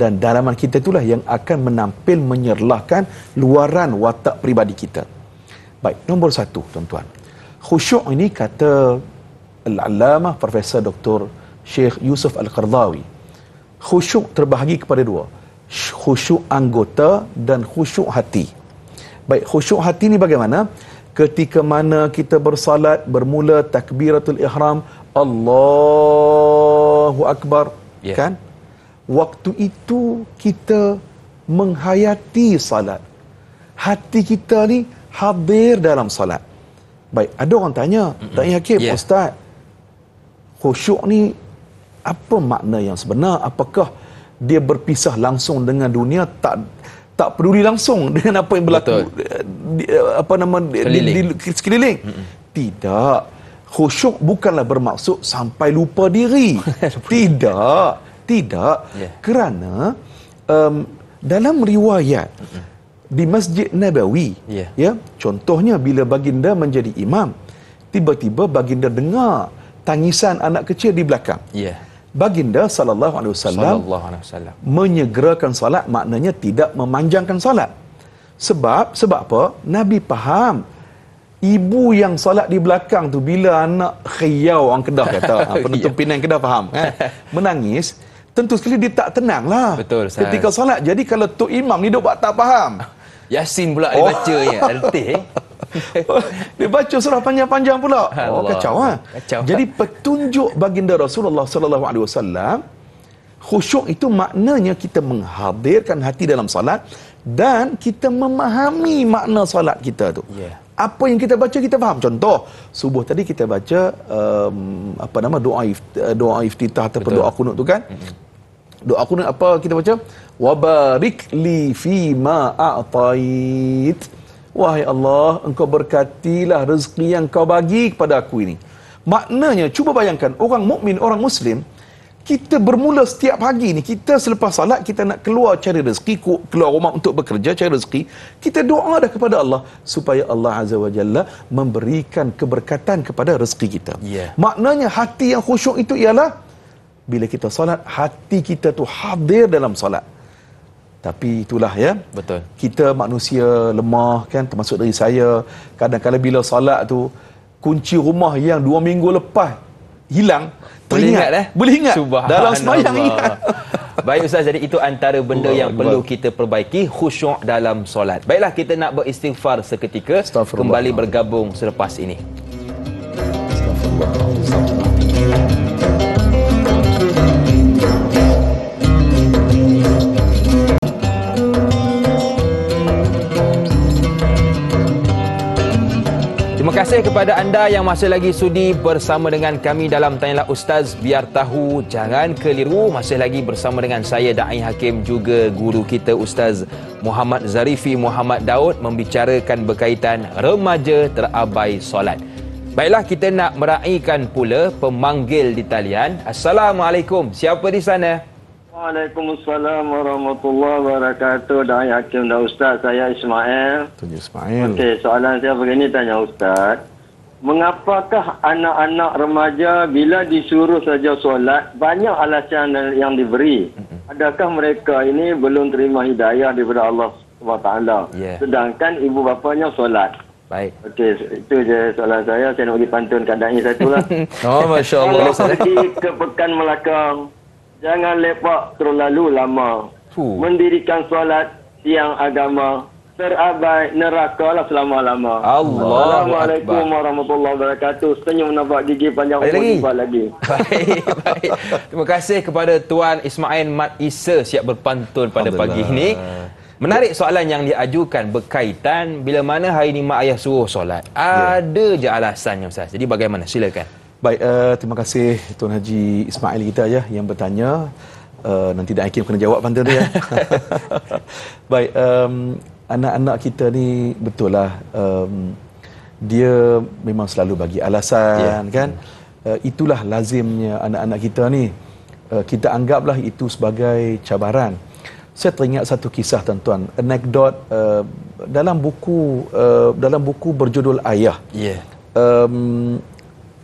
dan dalaman kita itulah yang akan menampil menyerlahkan luaran watak peribadi kita. Baik, nombor satu tuan-tuan. Khusyuk ini kata Al-Alama Profesor doktor Syekh Yusuf Al-Qardawi. Khusyuk terbahagi kepada dua. Khusyuk anggota dan khusyuk hati. Baik, khusyuk hati ini bagaimana? Ketika mana kita bersalat, bermula takbiratul ihram, Allahu Akbar, yeah. kan? waktu itu kita menghayati salat. Hati kita ni hadir dalam salat. Baik, ada orang tanya, mm-hmm. tanya Hakim, yeah. Ustaz, khusyuk ni apa makna yang sebenar? Apakah dia berpisah langsung dengan dunia tak tak peduli langsung dengan apa yang berlaku eh, di, eh, apa nama sekeliling. di, di sekeliling? Mm-hmm. Tidak. Khusyuk bukanlah bermaksud sampai lupa diri. Tidak. Tidak yeah. kerana um, dalam riwayat di Masjid Nabawi yeah. ya contohnya bila baginda menjadi imam tiba-tiba baginda dengar tangisan anak kecil di belakang. Yeah. Baginda sallallahu alaihi wasallam menyegerakan solat maknanya tidak memanjangkan solat. Sebab sebab apa? Nabi faham ibu yang solat di belakang tu bila anak khiyau orang Kedah kata ha, penutup ya. pinang Kedah faham eh? menangis tentu sekali dia tak tenang lah Betul, saya... ketika solat. Jadi kalau Tok Imam ni duk tak faham. Yasin pula dia oh. baca ya, letih. Oh, dia baca surah panjang-panjang pula. Allah. Oh, kacau ah. Ha? Jadi petunjuk baginda Rasulullah sallallahu alaihi wasallam khusyuk itu maknanya kita menghadirkan hati dalam solat dan kita memahami makna solat kita tu. Yeah. Apa yang kita baca kita faham. Contoh, subuh tadi kita baca um, apa nama doa iftitah, doa iftitah ataupun doa kunut tu kan. Mm-hmm doa aku nak apa kita baca wabarik li fi ma atait wahai Allah engkau berkatilah rezeki yang kau bagi kepada aku ini maknanya cuba bayangkan orang mukmin orang muslim kita bermula setiap pagi ni kita selepas salat kita nak keluar cari rezeki keluar rumah untuk bekerja cari rezeki kita doa dah kepada Allah supaya Allah azza wajalla memberikan keberkatan kepada rezeki kita yeah. maknanya hati yang khusyuk itu ialah bila kita solat hati kita tu hadir dalam solat tapi itulah ya betul kita manusia lemah kan termasuk dari saya kadang-kadang bila solat tu kunci rumah yang dua minggu lepas hilang boleh ingat eh boleh ingat dalam semayang ingat Baik Ustaz, jadi itu antara benda Allah yang Allah. perlu kita perbaiki khusyuk dalam solat. Baiklah, kita nak beristighfar seketika kembali bergabung selepas ini. Astaghfirullah. Astaghfirullah. Astaghfirullah. kasih kepada anda yang masih lagi sudi bersama dengan kami dalam Tanyalah Ustaz Biar Tahu Jangan Keliru Masih lagi bersama dengan saya Da'i Hakim juga guru kita Ustaz Muhammad Zarifi Muhammad Daud Membicarakan berkaitan remaja terabai solat Baiklah kita nak meraihkan pula pemanggil di talian Assalamualaikum Siapa di sana? Waalaikumsalam warahmatullahi wabarakatuh. Dah yakin dah ustaz saya Ismail. Tanya Ismail. Okey, soalan saya begini tanya ustaz. Mengapakah anak-anak remaja bila disuruh saja solat banyak alasan yang diberi? Adakah mereka ini belum terima hidayah daripada Allah SWT yeah. sedangkan ibu bapanya solat? Baik. Okey, itu je soalan saya. Saya nak bagi pantun kat dai satulah. oh, masya-Allah. Kalau pergi ke Pekan Melaka, Jangan lepak terlalu lama. Huh. Mendirikan solat siang agama. Terabai neraka lah selama-lama. Allah. Assalamualaikum warahmatullahi wabarakatuh. Senyum nampak gigi panjang. Ada lagi? lagi. baik, baik. Terima kasih kepada Tuan Ismail Mat Isa siap berpantun pada pagi ini. Menarik soalan yang diajukan berkaitan bila mana hari ini mak ayah suruh solat. Ya. Ada yeah. je alasannya Ustaz. Jadi bagaimana? Silakan. Baik, uh, terima kasih Tuan Haji Ismail kita ya yang bertanya. Uh, nanti Dan Hakim kena jawab pantai dia. Ya. Baik, um, anak-anak kita ni betul lah. Um, dia memang selalu bagi alasan yeah. kan. Uh, itulah lazimnya anak-anak kita ni. Uh, kita anggaplah itu sebagai cabaran. Saya teringat satu kisah tuan-tuan, anekdot uh, dalam buku uh, dalam buku berjudul Ayah. Yeah. Ya. Um,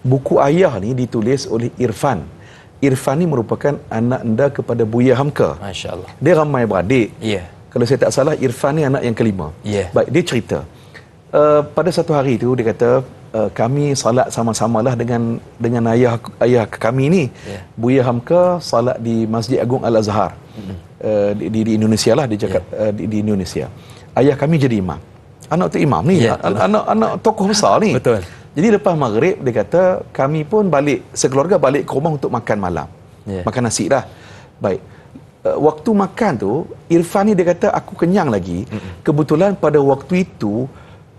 buku ayah ni ditulis oleh Irfan. Irfan ni merupakan anak anda kepada Buya Hamka. Masya-Allah. Dia ramai beradik. Ya. Yeah. Kalau saya tak salah Irfan ni anak yang kelima. Ya. Yeah. Baik, dia cerita. Uh, pada satu hari tu dia kata uh, kami salat sama-samalah dengan dengan ayah ayah kami ni. Yeah. Buya Hamka salat di Masjid Agung Al-Azhar. Mm-hmm. Uh, di di Indonesia lah di Jakarta ya. yeah. uh, di, di Indonesia. Ayah kami jadi imam. Anak tu imam ni. Yeah, ya, anak anak tokoh besar ni. Betul. Jadi lepas maghrib dia kata kami pun balik sekeluarga balik ke rumah untuk makan malam. Yeah. Makan nasi dah. Baik. Uh, waktu makan tu Irfan ni dia kata aku kenyang lagi. Mm-mm. Kebetulan pada waktu itu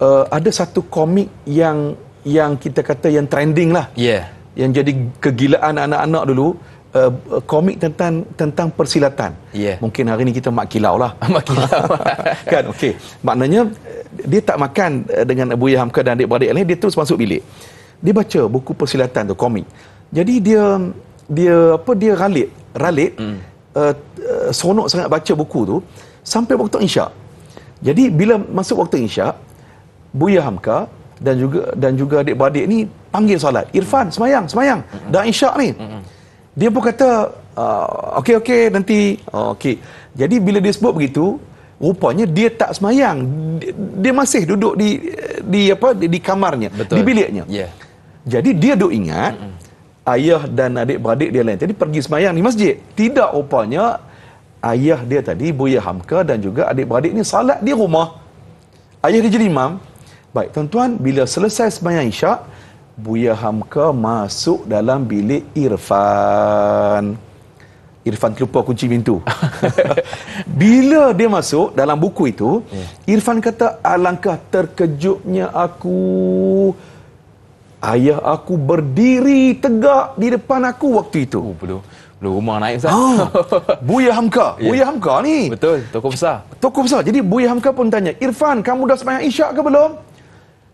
uh, ada satu komik yang yang kita kata yang trending lah. Yeah. Yang jadi kegilaan anak-anak dulu. Uh, komik tentang tentang persilatan. Yeah. Mungkin hari ni kita mak kilau lah. mak kilau. kan? Okey. Maknanya dia tak makan eh, dengan Buya Hamka dan adik-beradik lain dia terus masuk bilik dia baca buku persilatan tu komik jadi dia dia apa dia ralit ralit hmm. uh, uh, seronok sangat baca buku tu sampai waktu isyak jadi bila masuk waktu isyak Buya Hamka dan juga dan juga adik-beradik ni panggil solat Irfan semayang semayang hmm. dah isyak ni hmm. dia pun kata uh, okey okey nanti uh, okey jadi bila dia sebut begitu rupanya dia tak semayang dia masih duduk di di apa di, di kamarnya Betul. di biliknya yeah. jadi dia duk ingat Mm-mm. ayah dan adik-beradik dia lain tadi pergi semayang di masjid tidak rupanya ayah dia tadi Buya Hamka dan juga adik-beradik ni salat di rumah ayah dia jadi imam baik tuan-tuan bila selesai semayang isyak Buya Hamka masuk dalam bilik Irfan. Irfan terlupa kunci pintu. Bila dia masuk dalam buku itu, yeah. Irfan kata alangkah terkejutnya aku. Ayah aku berdiri tegak di depan aku waktu itu. Oh, belum. Belum rumah naik Ustaz. Ah, Buya Hamka. Yeah. Buya Hamka ni. Betul, toko besar. Toko besar. Jadi Buya Hamka pun tanya, "Irfan, kamu dah sembahyang Isyak ke belum?"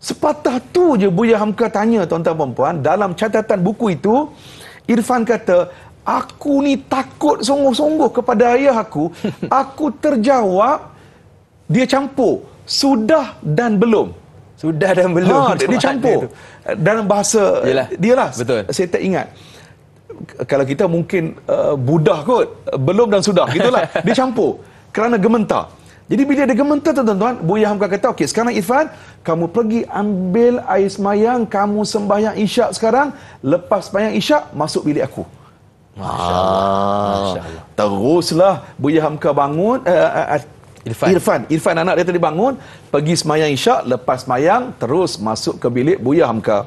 Sepatah tu je Buya Hamka tanya tuan-tuan dan dalam catatan buku itu, Irfan kata, aku ni takut sungguh-sungguh kepada ayah aku. Aku terjawab, dia campur. Sudah dan belum. Sudah dan belum. Ha, dia, dia dan bahasa Yalah. lah. Betul. Saya tak ingat. Kalau kita mungkin uh, budah kot. Belum dan sudah. Gitulah. Dia campur. Kerana gementar. Jadi bila dia gementar tuan-tuan, Buya Hamka kata, okay sekarang Irfan, kamu pergi ambil air semayang, kamu sembahyang isyak sekarang, lepas sembahyang isyak, masuk bilik aku. Ah. Teruslah Buya Hamka bangun uh, uh, Irfan. Irfan. Irfan anak dia tadi bangun, pergi semayang isyak, lepas semayang, terus masuk ke bilik Buya Hamka.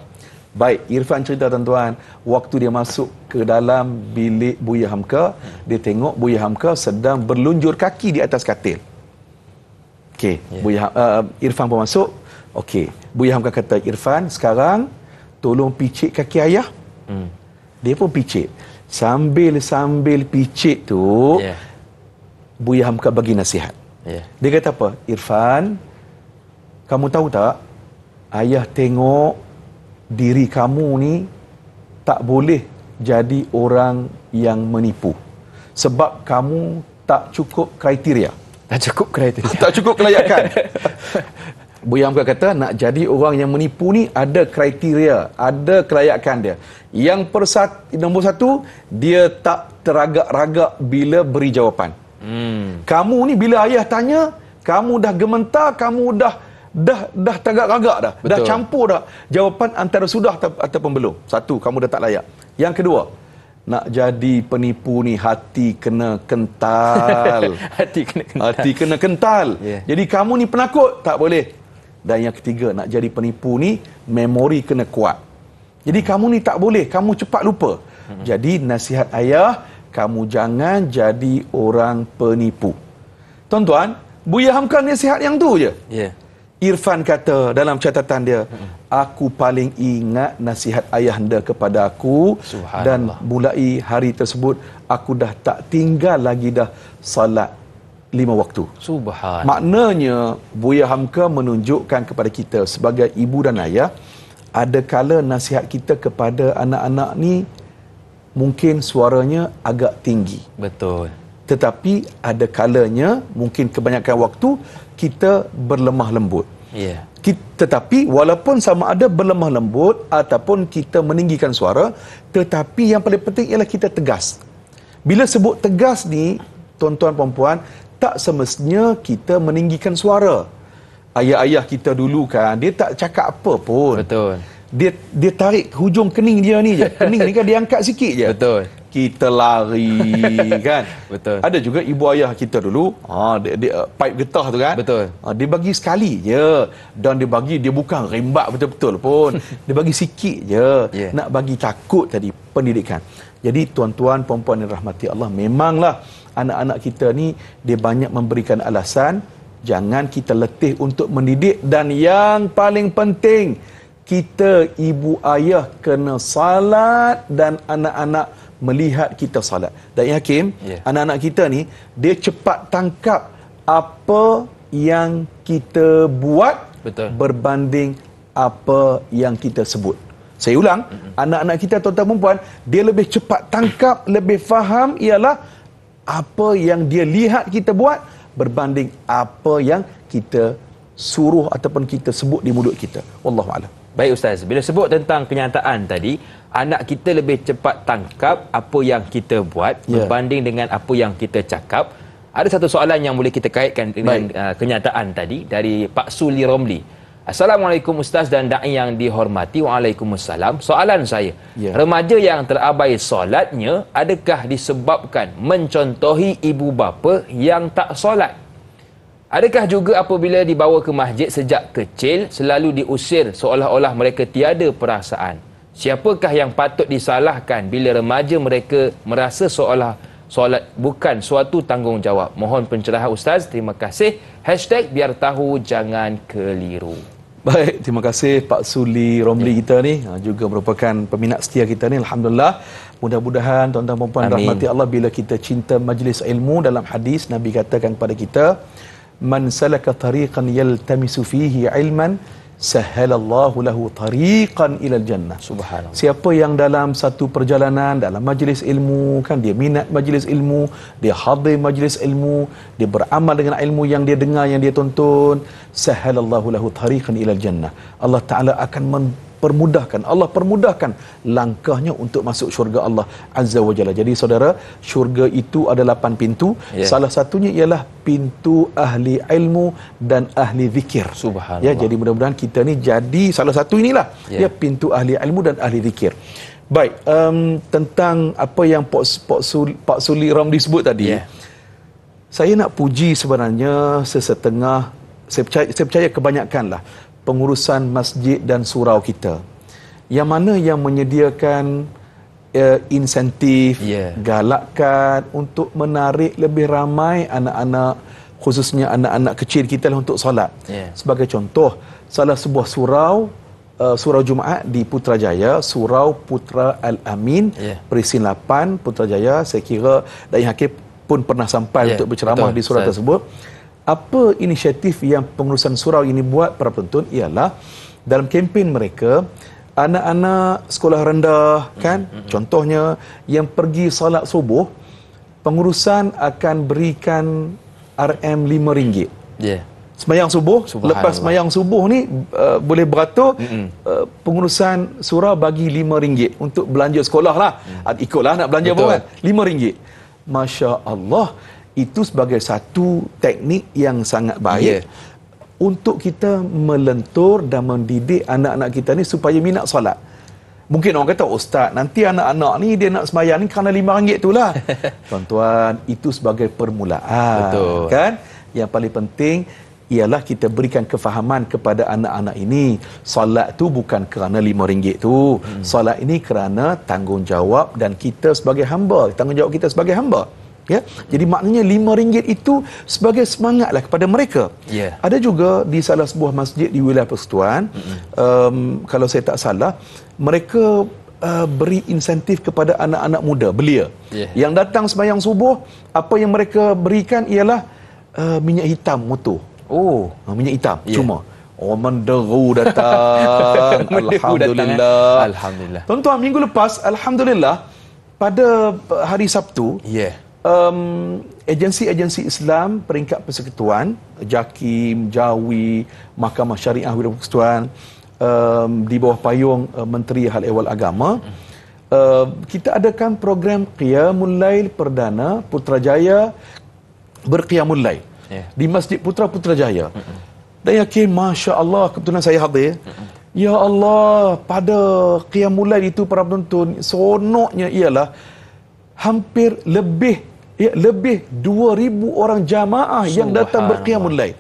Baik, Irfan cerita tuan-tuan, waktu dia masuk ke dalam bilik Buya Hamka, dia tengok Buya Hamka sedang berlunjur kaki di atas katil. Okey, yeah. Buya uh, Irfan pun masuk. Okey, Buya Hamka kata, Irfan, sekarang tolong picit kaki ayah. Hmm. Dia pun picit. Sambil-sambil picit tu yeah. Buya Hamka bagi nasihat yeah. Dia kata apa? Irfan Kamu tahu tak Ayah tengok Diri kamu ni Tak boleh jadi orang yang menipu Sebab kamu tak cukup kriteria Tak cukup kriteria Tak cukup kelayakan Buya Hamka kata nak jadi orang yang menipu ni ada kriteria, ada kelayakan dia. Yang persat, nombor satu, dia tak teragak-ragak bila beri jawapan. Hmm. Kamu ni bila ayah tanya, kamu dah gementar, kamu dah dah dah teragak-ragak dah. Betul. Dah campur dah jawapan antara sudah ataupun belum. Satu, kamu dah tak layak. Yang kedua, nak jadi penipu ni hati kena kental. hati kena kental. Hati kena kental. Yeah. Jadi kamu ni penakut, tak boleh. Dan yang ketiga, nak jadi penipu ni, memori kena kuat. Jadi kamu ni tak boleh, kamu cepat lupa. Hmm. Jadi nasihat ayah, kamu jangan jadi orang penipu. Tuan-tuan, Buya Hamka nasihat yang tu je. Yeah. Irfan kata dalam catatan dia, hmm. aku paling ingat nasihat ayah anda kepada aku. Dan mulai hari tersebut, aku dah tak tinggal lagi dah salat lima waktu. Subhanallah. Maknanya Buya Hamka menunjukkan kepada kita sebagai ibu dan ayah ada kala nasihat kita kepada anak-anak ni mungkin suaranya agak tinggi. Betul. Tetapi ada kalanya mungkin kebanyakan waktu kita berlemah lembut. Ya. Yeah. Tetapi walaupun sama ada berlemah lembut ataupun kita meninggikan suara, tetapi yang paling penting ialah kita tegas. Bila sebut tegas ni, tuan-tuan puan tak semestinya kita meninggikan suara. Ayah-ayah kita dulu kan, dia tak cakap apa pun. Betul. Dia dia tarik hujung kening dia ni je. Kening ni kan dia angkat sikit je. Betul. Kita lari kan. Betul. Ada juga ibu ayah kita dulu, ha dia, dia uh, pipe getah tu kan. Betul. Ha, dia bagi sekali je. Dan dia bagi dia bukan rembak betul-betul pun. dia bagi sikit je. Yeah. Nak bagi takut tadi pendidikan. Jadi tuan-tuan, puan-puan yang rahmati Allah, memanglah anak-anak kita ni dia banyak memberikan alasan jangan kita letih untuk mendidik dan yang paling penting kita ibu ayah kena salat dan anak-anak melihat kita salat. Dan Yakim, ya, yeah. anak-anak kita ni dia cepat tangkap apa yang kita buat Betul. berbanding apa yang kita sebut. Saya ulang, mm-hmm. anak-anak kita tuan-tuan dan dia lebih cepat tangkap, lebih faham ialah apa yang dia lihat kita buat berbanding apa yang kita suruh ataupun kita sebut di mulut kita. Wallahu a'lam. Baik ustaz, bila sebut tentang kenyataan tadi, anak kita lebih cepat tangkap apa yang kita buat yeah. berbanding dengan apa yang kita cakap. Ada satu soalan yang boleh kita kaitkan dengan uh, kenyataan tadi dari Pak Suli Romli. Assalamualaikum Ustaz dan da'i yang dihormati Waalaikumsalam Soalan saya yeah. Remaja yang terabai solatnya Adakah disebabkan mencontohi ibu bapa yang tak solat? Adakah juga apabila dibawa ke masjid sejak kecil Selalu diusir seolah-olah mereka tiada perasaan? Siapakah yang patut disalahkan bila remaja mereka merasa seolah solat bukan suatu tanggungjawab. Mohon pencerahan Ustaz. Terima kasih. Hashtag biar tahu jangan keliru. Baik, terima kasih Pak Suli Romli ya. kita ni ha, juga merupakan peminat setia kita ni alhamdulillah. Mudah-mudahan tuan-tuan dan puan rahmati Allah bila kita cinta majlis ilmu dalam hadis Nabi katakan kepada kita man salaka tariqan yaltamisu fihi ilman sahalallahu lahu tariqan ila jannah subhanallah siapa yang dalam satu perjalanan dalam majlis ilmu kan dia minat majlis ilmu dia hadir majlis ilmu dia beramal dengan ilmu yang dia dengar yang dia tonton sahalallahu lahu tariqan ila jannah Allah taala akan permudahkan Allah permudahkan langkahnya untuk masuk syurga Allah azza wajalla jadi saudara syurga itu ada lapan pintu yeah. salah satunya ialah pintu ahli ilmu dan ahli zikir subhanallah ya jadi mudah-mudahan kita ni jadi salah satu inilah yeah. ya pintu ahli ilmu dan ahli zikir baik um, tentang apa yang pak pak suli, pak suli ramdi sebut tadi yeah. saya nak puji sebenarnya sesetengah saya percaya, saya percaya kebanyakanlah pengurusan masjid dan surau kita yang mana yang menyediakan uh, insentif yeah. galakkan untuk menarik lebih ramai anak-anak khususnya anak-anak kecil kita lah untuk solat yeah. sebagai contoh salah sebuah surau uh, surau Jumaat di Putrajaya surau Putra Al-Amin yeah. perisin 8 Putrajaya saya kira dan yang pun pernah sampai yeah. untuk berceramah Betul. di surau tersebut Saya apa inisiatif yang pengurusan surau ini buat para penonton ialah dalam kempen mereka anak-anak sekolah rendah kan mm-hmm. contohnya yang pergi salat subuh pengurusan akan berikan RM5 ya yeah. Semayang subuh lepas semayang subuh ni uh, boleh beratur mm-hmm. uh, pengurusan surau bagi RM5 untuk belanja sekolah lah mm. ikutlah nak belanja apa kan RM5 Masya Allah itu sebagai satu teknik yang sangat baik yeah. untuk kita melentur dan mendidik anak-anak kita ni supaya minat solat. Mungkin orang kata ustaz nanti anak-anak ni dia nak sembahyang ni kerana lima ringgit tu lah. Tuan-tuan itu sebagai permulaan. Betul. Kan? Yang paling penting ialah kita berikan kefahaman kepada anak-anak ini. Solat tu bukan kerana lima ringgit tu. Hmm. Solat ini kerana tanggungjawab dan kita sebagai hamba. Tanggungjawab kita sebagai hamba. Ya. Jadi maknanya lima ringgit itu sebagai semangatlah kepada mereka. Ya. Ada juga di salah sebuah masjid di wilayah persekutuan, um, kalau saya tak salah, mereka uh, beri insentif kepada anak-anak muda belia. Ya. Yang datang semayang subuh, apa yang mereka berikan ialah uh, minyak hitam mutu. Oh, ha, minyak hitam ya. cuma Oh, menderu datang. Eh. Alhamdulillah. Alhamdulillah. Tuan-tuan, minggu lepas, Alhamdulillah, pada hari Sabtu, yeah um, agensi-agensi Islam peringkat persekutuan JAKIM, JAWI, Mahkamah Syariah Wira Persekutuan um, di bawah payung uh, Menteri Hal Ehwal Agama uh, kita adakan program Qiyamul Lail Perdana Putrajaya Berqiyamul Lail yeah. di Masjid Putra Putrajaya dan yakin Masya Allah kebetulan saya hadir Ya Allah pada Qiyamul Lail itu para penonton seronoknya ialah hampir lebih ya, lebih 2000 orang jamaah yang datang berqiyamul lail.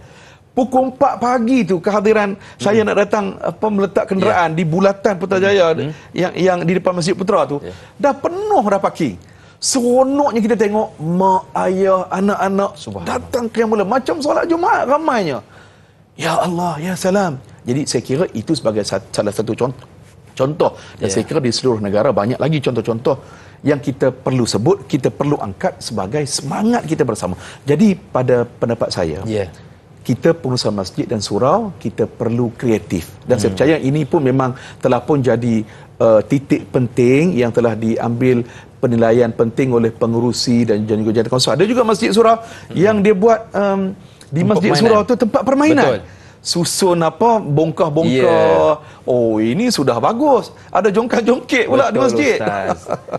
Pukul 4 pagi tu kehadiran hmm. saya nak datang apa meletak kenderaan yeah. di bulatan Putrajaya hmm. yang yang di depan Masjid Putra tu yeah. dah penuh dah parking. Seronoknya kita tengok mak ayah anak-anak datang qiyamul lail macam solat Jumaat ramainya. Ya Allah, ya salam. Jadi saya kira itu sebagai salah satu contoh contoh dan yeah. saya kira di seluruh negara banyak lagi contoh-contoh yang kita perlu sebut, kita perlu angkat sebagai semangat kita bersama. Jadi pada pendapat saya, yeah. kita pengurusan masjid dan surau, kita perlu kreatif. Dan hmm. saya percaya ini pun memang telah pun jadi uh, titik penting yang telah diambil penilaian penting oleh pengurusi dan juga jadikan konsul. Ada juga masjid surau hmm. yang dia buat um, di tempat masjid permainan. surau itu tempat permainan. Betul susun apa bongkah-bongkah yeah. oh ini sudah bagus ada jongkang-jongkit pula di masjid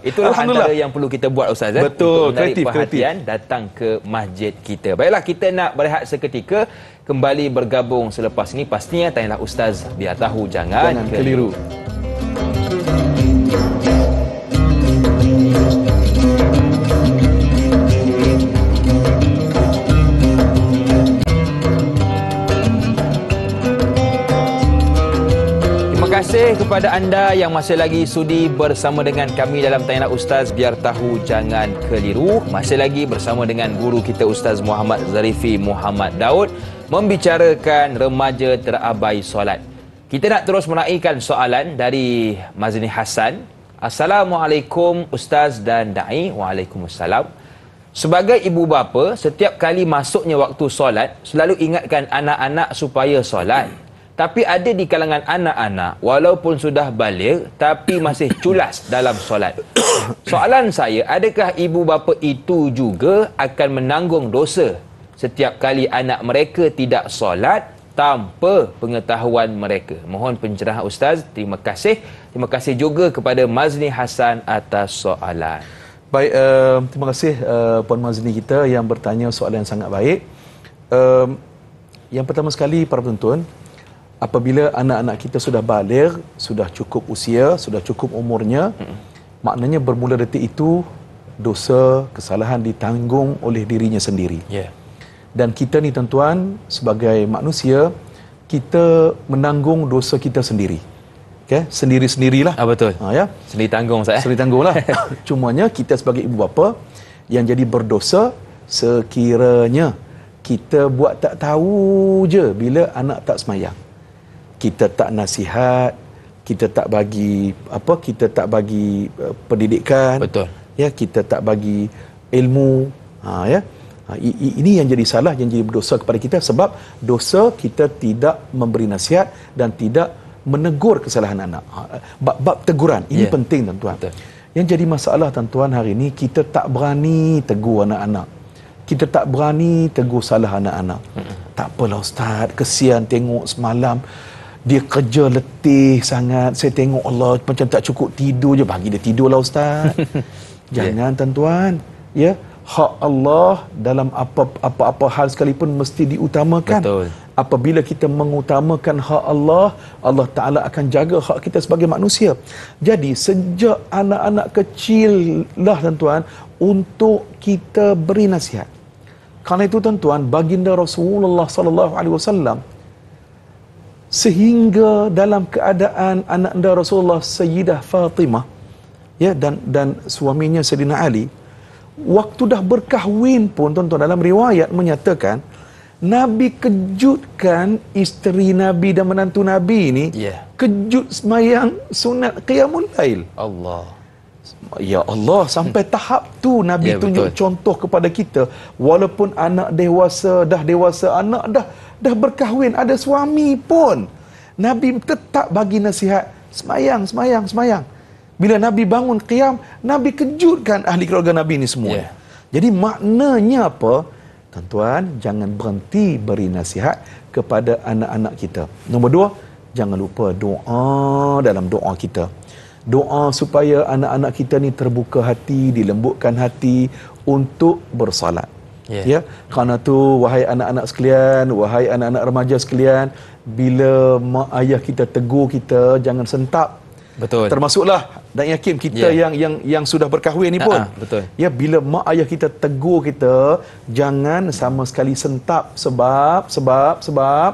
betul itulah antara yang perlu kita buat ustaz eh. betul untuk menarik kreatif, perhatian kreatif. datang ke masjid kita baiklah kita nak berehat seketika kembali bergabung selepas ini pastinya tanyalah ustaz biar tahu jangan, jangan keliru, keliru. kasih kepada anda yang masih lagi sudi bersama dengan kami dalam Tanya Ustaz Biar Tahu Jangan Keliru. Masih lagi bersama dengan guru kita Ustaz Muhammad Zarifi Muhammad Daud membicarakan remaja terabai solat. Kita nak terus menaikkan soalan dari Mazni Hasan. Assalamualaikum Ustaz dan Da'i. Waalaikumsalam. Sebagai ibu bapa, setiap kali masuknya waktu solat, selalu ingatkan anak-anak supaya solat. Tapi ada di kalangan anak-anak walaupun sudah balik tapi masih culas dalam solat. Soalan saya, adakah ibu bapa itu juga akan menanggung dosa setiap kali anak mereka tidak solat tanpa pengetahuan mereka? Mohon pencerahan Ustaz. Terima kasih. Terima kasih juga kepada Mazni Hasan atas soalan. Baik, uh, terima kasih uh, Puan Mazni kita yang bertanya soalan yang sangat baik. Uh, yang pertama sekali, para penonton, apabila anak-anak kita sudah balik, sudah cukup usia, sudah cukup umurnya, hmm. maknanya bermula detik itu dosa, kesalahan ditanggung oleh dirinya sendiri. Yeah. Dan kita ni tuan-tuan, sebagai manusia, kita menanggung dosa kita sendiri. Okay? Sendiri-sendirilah. Ah, betul. Ha, ya? Sendiri tanggung saya. Eh? Sendiri tanggung lah. Cumanya kita sebagai ibu bapa yang jadi berdosa sekiranya kita buat tak tahu je bila anak tak semayang kita tak nasihat, kita tak bagi apa kita tak bagi uh, pendidikan. Betul. Ya, kita tak bagi ilmu. Ha ya. Ha, i, i, ini yang jadi salah, yang jadi dosa kepada kita sebab dosa kita tidak memberi nasihat dan tidak menegur kesalahan anak. Ha, bab, bab teguran ini yeah. penting tuan-tuan. Betul. Yang jadi masalah tuan-tuan hari ini kita tak berani tegur anak-anak. Kita tak berani tegur salah anak-anak. Mm-hmm. Tak apalah ustaz, kesian tengok semalam dia kerja letih sangat saya tengok Allah macam tak cukup tidur je bagi dia tidurlah ustaz jangan tuan-tuan yeah. ya hak Allah dalam apa apa-apa hal sekalipun mesti diutamakan betul apabila kita mengutamakan hak Allah Allah taala akan jaga hak kita sebagai manusia jadi sejak anak-anak kecil lah tuan-tuan untuk kita beri nasihat karena itu tuan-tuan baginda Rasulullah sallallahu alaihi wasallam sehingga dalam keadaan anak anda Rasulullah Sayyidah Fatimah ya dan dan suaminya Sayyidina Ali waktu dah berkahwin pun tuan-tuan dalam riwayat menyatakan Nabi kejutkan isteri Nabi dan menantu Nabi ini yeah. kejut semayang sunat qiyamul lail Allah Ya Allah sampai tahap tu Nabi ya, tunjuk betul. contoh kepada kita walaupun anak dewasa dah dewasa anak dah dah berkahwin, ada suami pun. Nabi tetap bagi nasihat, semayang, semayang, semayang. Bila Nabi bangun qiyam, Nabi kejutkan ahli keluarga Nabi ini semua. Yeah. Jadi maknanya apa? Tuan-tuan, jangan berhenti beri nasihat kepada anak-anak kita. Nombor dua, jangan lupa doa dalam doa kita. Doa supaya anak-anak kita ni terbuka hati, dilembutkan hati untuk bersalat. Yeah. Ya. Kerana tu wahai anak-anak sekalian, wahai anak-anak remaja sekalian, bila mak ayah kita tegur kita jangan sentap. Betul. Termasuklah dan yakin kita yeah. yang yang yang sudah berkahwin ni pun. Uh-huh. Betul. Ya bila mak ayah kita tegur kita jangan sama sekali sentap sebab sebab sebab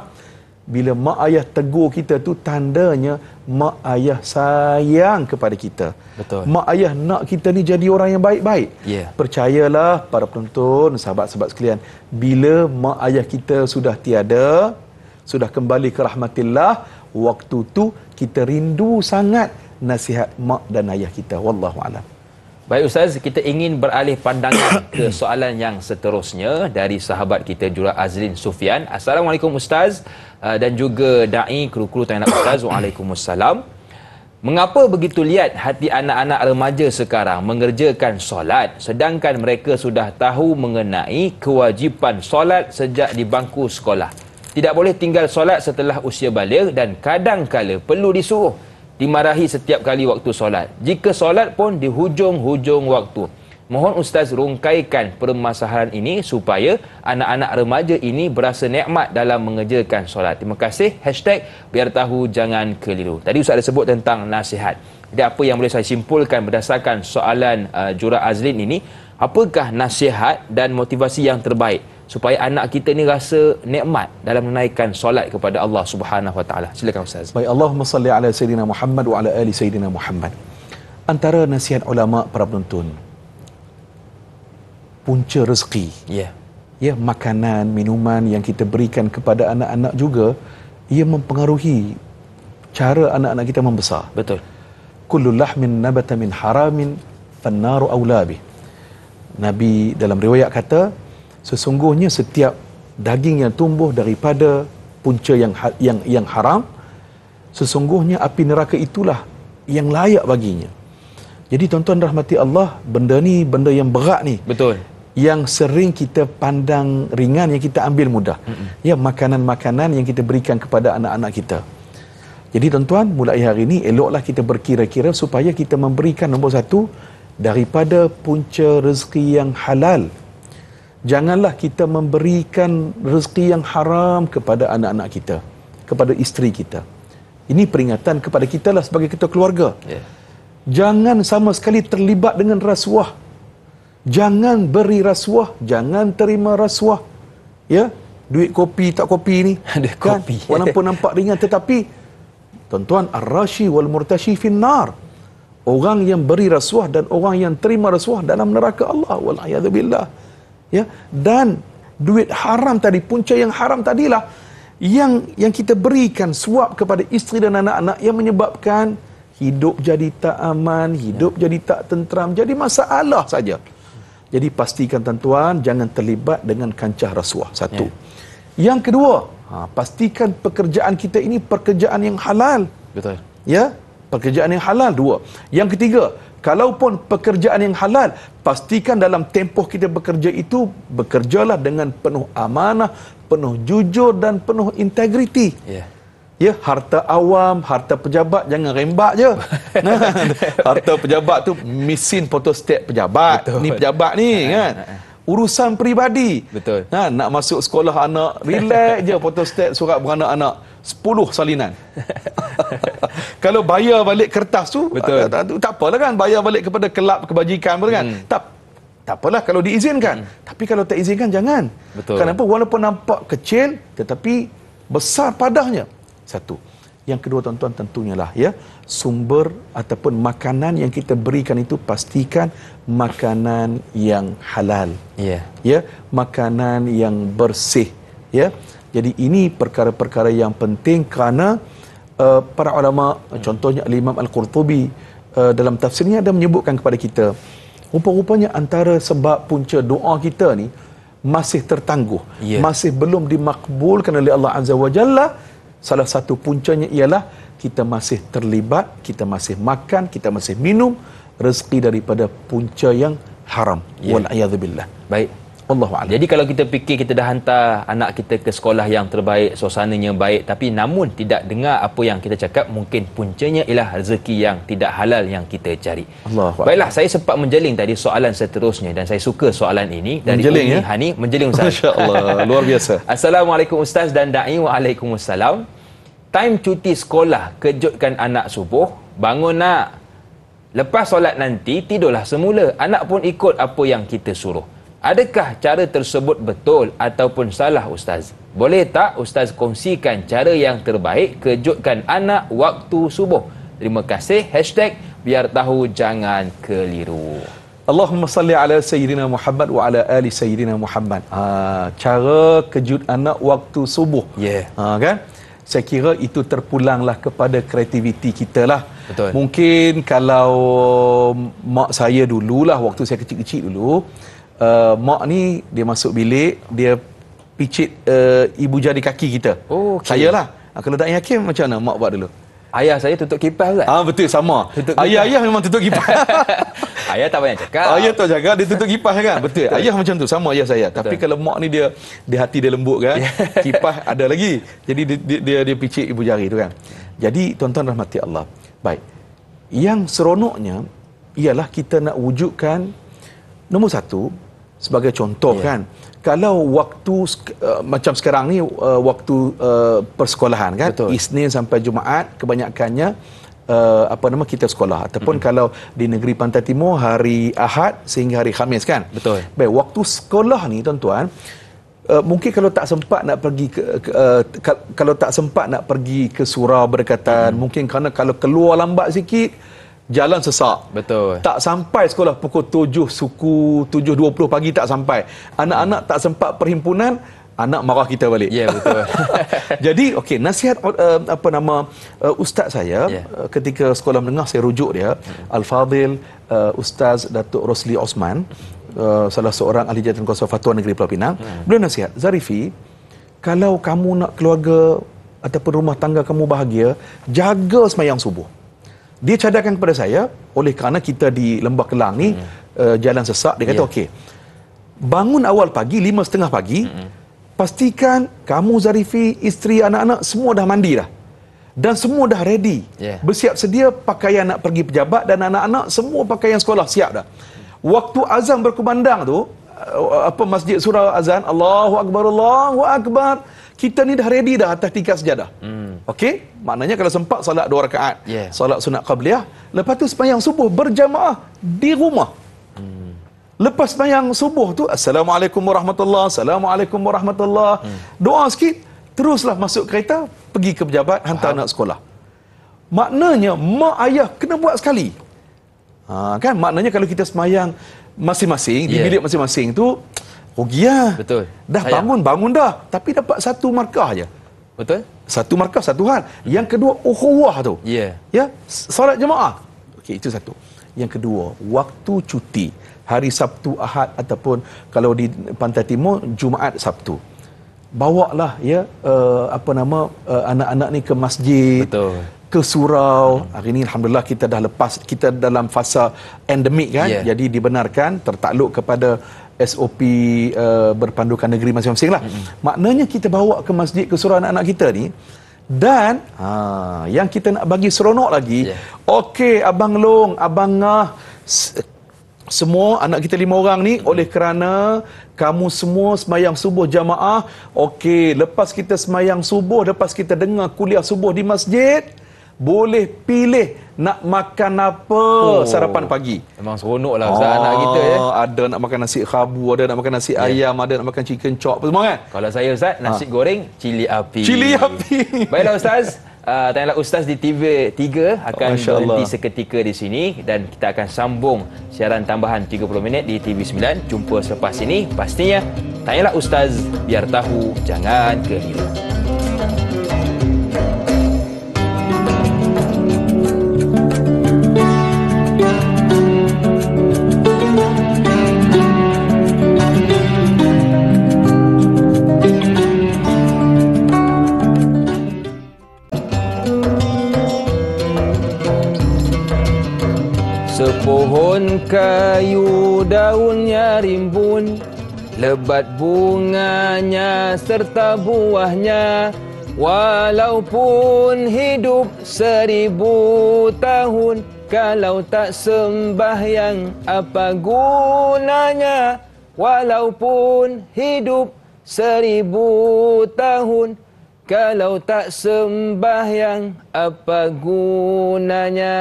bila mak ayah tegur kita tu tandanya mak ayah sayang kepada kita. Betul. Mak ayah nak kita ni jadi orang yang baik-baik. Yeah. Percayalah para penonton, sahabat-sahabat sekalian, bila mak ayah kita sudah tiada, sudah kembali ke rahmatillah, waktu tu kita rindu sangat nasihat mak dan ayah kita. Wallahu a'lam. Baik Ustaz, kita ingin beralih pandangan ke soalan yang seterusnya dari sahabat kita Jura Azrin Sufian. Assalamualaikum Ustaz. Ah, dan juga da'i kru-kru tanya nak ustaz Waalaikumsalam Mengapa begitu lihat hati anak-anak remaja sekarang mengerjakan solat sedangkan mereka sudah tahu mengenai kewajipan solat sejak di bangku sekolah. Tidak boleh tinggal solat setelah usia baligh dan kadang kadangkala perlu disuruh dimarahi setiap kali waktu solat. Jika solat pun di hujung-hujung waktu. Mohon Ustaz rungkaikan permasalahan ini supaya anak-anak remaja ini berasa nekmat dalam mengejarkan solat. Terima kasih. Hashtag biar tahu jangan keliru. Tadi Ustaz ada sebut tentang nasihat. Jadi apa yang boleh saya simpulkan berdasarkan soalan uh, Jura Azlin ini, apakah nasihat dan motivasi yang terbaik supaya anak kita ini rasa nekmat dalam menunaikan solat kepada Allah Subhanahu Wa Taala. Silakan Ustaz. Baik, Allahumma salli ala sayidina Muhammad wa ala ali sayidina Muhammad. Antara nasihat ulama para penonton, punca rezeki. Ya. Yeah. Ya, makanan, minuman yang kita berikan kepada anak-anak juga ia mempengaruhi cara anak-anak kita membesar. Betul. Kullu lahmin nabata min haramin fannaru aulabi. Nabi dalam riwayat kata, sesungguhnya setiap daging yang tumbuh daripada punca yang ha-, yang yang haram, sesungguhnya api neraka itulah yang layak baginya. Jadi tuan-tuan rahmati Allah, benda ni benda yang berat ni. Betul yang sering kita pandang ringan yang kita ambil mudah ya makanan-makanan yang kita berikan kepada anak-anak kita jadi tuan-tuan mulai hari ini eloklah kita berkira-kira supaya kita memberikan nombor satu daripada punca rezeki yang halal janganlah kita memberikan rezeki yang haram kepada anak-anak kita kepada isteri kita ini peringatan kepada kita lah sebagai ketua keluarga yeah. jangan sama sekali terlibat dengan rasuah jangan beri rasuah, jangan terima rasuah. Ya, duit kopi tak kopi ni. Ada kan? kopi. Walaupun nampak ringan tetapi tuan-tuan ar-rashi wal murtashi nar. Orang yang beri rasuah dan orang yang terima rasuah dalam neraka Allah wal billah. Ya, dan duit haram tadi punca yang haram tadilah yang yang kita berikan suap kepada isteri dan anak-anak yang menyebabkan hidup jadi tak aman, hidup ya. jadi tak tenteram, jadi masalah saja. Jadi pastikan tuan-tuan jangan terlibat dengan kancah rasuah. Satu. Ya. Yang kedua, ha, pastikan pekerjaan kita ini pekerjaan yang halal. Betul. Ya, pekerjaan yang halal. Dua. Yang ketiga, kalaupun pekerjaan yang halal, pastikan dalam tempoh kita bekerja itu, bekerjalah dengan penuh amanah, penuh jujur dan penuh integriti. Ya. Ya, harta awam, harta pejabat jangan rembak je. harta pejabat tu mesin photostat pejabat. Betul. Ni pejabat ni ha, ha, kan. Ha, Urusan peribadi. Betul. Ha, nak masuk sekolah anak, relax je photostat surat beranak anak. 10 salinan. Kalau bayar balik kertas tu, Betul. Tak, tak, tak apalah kan. Bayar balik kepada kelab kebajikan pun kan. Hmm. Tak tak apalah kalau diizinkan. Hmm. Tapi kalau tak izinkan, jangan. Betul. Kenapa? Walaupun nampak kecil, tetapi besar padahnya satu. Yang kedua tuan-tuan tentunya lah ya, sumber ataupun makanan yang kita berikan itu pastikan makanan yang halal. Ya. Yeah. Ya, makanan yang bersih, ya. Jadi ini perkara-perkara yang penting kerana uh, para ulama hmm. contohnya Imam Al-Qurtubi uh, dalam tafsirnya ada menyebutkan kepada kita rupa-rupanya antara sebab punca doa kita ni masih tertangguh, yeah. masih belum dimakbulkan oleh Allah Azza wa Jalla salah satu puncanya ialah kita masih terlibat, kita masih makan, kita masih minum rezeki daripada punca yang haram. Yeah. Wal a'yadzubillah. Baik. Allah Allah. Jadi kalau kita fikir kita dah hantar anak kita ke sekolah yang terbaik, suasananya baik tapi namun tidak dengar apa yang kita cakap, mungkin puncanya ialah rezeki yang tidak halal yang kita cari. Allah Baiklah, saya sempat menjeling tadi soalan seterusnya dan saya suka soalan ini dari menjeling, ya? Hani, menjeling Ustaz. Masya-Allah, luar biasa. Assalamualaikum Ustaz dan da'i waalaikumsalam. Time cuti sekolah kejutkan anak subuh, bangun nak. Lepas solat nanti tidurlah semula. Anak pun ikut apa yang kita suruh. Adakah cara tersebut betul ataupun salah ustaz? Boleh tak ustaz kongsikan cara yang terbaik kejutkan anak waktu subuh? Terima kasih hashtag biar tahu jangan keliru. Allahumma salli ala Sayyidina Muhammad wa ala ali Sayyidina Muhammad. Ha, cara kejut anak waktu subuh. Yeah. Ha, kan? Saya kira itu terpulanglah kepada kreativiti kita lah. Mungkin kalau mak saya dululah waktu saya kecil -kecil dulu uh, mak ni dia masuk bilik dia picit uh, ibu jari kaki kita oh okay. saya lah ah, kalau tak yakin macam mana mak buat dulu Ayah saya tutup kipas kan? Ah betul sama. Ayah-ayah memang tutup kipas. ayah tak banyak cakap. Ayah tak jaga dia tutup kipas kan? Betul. betul. Ayah macam tu sama ayah saya. Betul. Tapi kalau mak ni dia di hati dia lembut kan? kipas ada lagi. Jadi dia, dia dia dia picit ibu jari tu kan. Jadi tuan-tuan rahmati Allah. Baik. Yang seronoknya ialah kita nak wujudkan Nombor satu, sebagai contoh yeah. kan, kalau waktu uh, macam sekarang ni, uh, waktu uh, persekolahan kan, Betul. Isnin sampai Jumaat, kebanyakannya, Uh, apa nama kita sekolah ataupun mm-hmm. kalau di negeri pantai timur hari Ahad sehingga hari Khamis kan betul baik waktu sekolah ni tuan-tuan uh, mungkin kalau tak sempat nak pergi ke, ke uh, kalau tak sempat nak pergi ke surau berdekatan mm-hmm. mungkin kerana kalau keluar lambat sikit jalan sesak. Betul. Tak sampai sekolah pukul 7 suku, 7.20 pagi tak sampai. Anak-anak hmm. tak sempat perhimpunan, anak marah kita balik. Ya, yeah, betul. Jadi, okey, nasihat uh, apa nama uh, ustaz saya yeah. uh, ketika sekolah menengah saya rujuk dia, hmm. Al-Fadil uh, Ustaz Datuk Rosli Osman, uh, salah seorang ahli jantan kuasa fatwa negeri Pulau Pinang. Hmm. Beliau nasihat, Zarifi, kalau kamu nak keluarga ataupun rumah tangga kamu bahagia, jaga semayang subuh dia cadangkan kepada saya oleh kerana kita di Lembah Kelang ni hmm. uh, jalan sesak dia kata yeah. okey bangun awal pagi lima setengah pagi hmm. pastikan kamu Zarifi isteri anak-anak semua dah mandi dah dan semua dah ready yeah. bersiap sedia pakaian nak pergi pejabat dan anak-anak semua pakaian sekolah siap dah waktu azan berkumandang tu eh, apa masjid surau azan Allahu akbar Allahu akbar kita ni dah ready dah atas tingkat sejadah. Hmm. Okey? Maknanya kalau sempat solat dua rakaat. Yeah. Solat sunat qabliyah. Lepas tu sepanjang subuh berjamaah di rumah. Hmm. Lepas bayang subuh tu Assalamualaikum warahmatullahi Assalamualaikum warahmatullahi hmm. Doa sikit Teruslah masuk kereta Pergi ke pejabat Hantar Faham. anak sekolah Maknanya Mak ayah kena buat sekali ha, Kan maknanya Kalau kita semayang Masing-masing yeah. Di bilik masing-masing tu Rugi lah. Betul. Dah Sayang. bangun, bangun dah. Tapi dapat satu markah je. Betul. Satu markah, satu hal. Yang kedua, uhuwah tu. Ya. Yeah. Ya, solat jemaah. Okey, itu satu. Yang kedua, waktu cuti. Hari Sabtu, Ahad ataupun kalau di Pantai Timur, Jumaat, Sabtu. Bawalah ya, uh, apa nama, uh, anak-anak ni ke masjid. Betul. Ke surau. Hari ni Alhamdulillah kita dah lepas, kita dalam fasa endemik kan. Yeah. Jadi dibenarkan, tertakluk kepada SOP uh, berpandukan negeri masing-masing lah. Mm-hmm. Maknanya kita bawa ke masjid ke surau anak-anak kita ni dan ha, yang kita nak bagi seronok lagi, yeah. okey abang Long, abang uh, semua anak kita lima orang ni mm-hmm. oleh kerana kamu semua semayang subuh jamaah, okey lepas kita semayang subuh, lepas kita dengar kuliah subuh di masjid, boleh pilih nak makan apa oh, sarapan pagi. Memang seronok lah oh, anak ah, kita. Ya. Ada nak makan nasi khabu, ada nak makan nasi yeah. ayam, ada nak makan chicken chop, semua kan? Kalau saya Ustaz, ah. nasi ha. goreng, cili api. Cili api. Baiklah Ustaz. Uh, lah Ustaz di TV 3 akan oh, berhenti seketika di sini dan kita akan sambung siaran tambahan 30 minit di TV 9. Jumpa selepas ini. Pastinya, tanya lah Ustaz biar tahu jangan kehilangan. Pohon kayu daunnya rimbun Lebat bunganya serta buahnya Walaupun hidup seribu tahun Kalau tak sembahyang apa gunanya Walaupun hidup seribu tahun Kalau tak sembahyang apa gunanya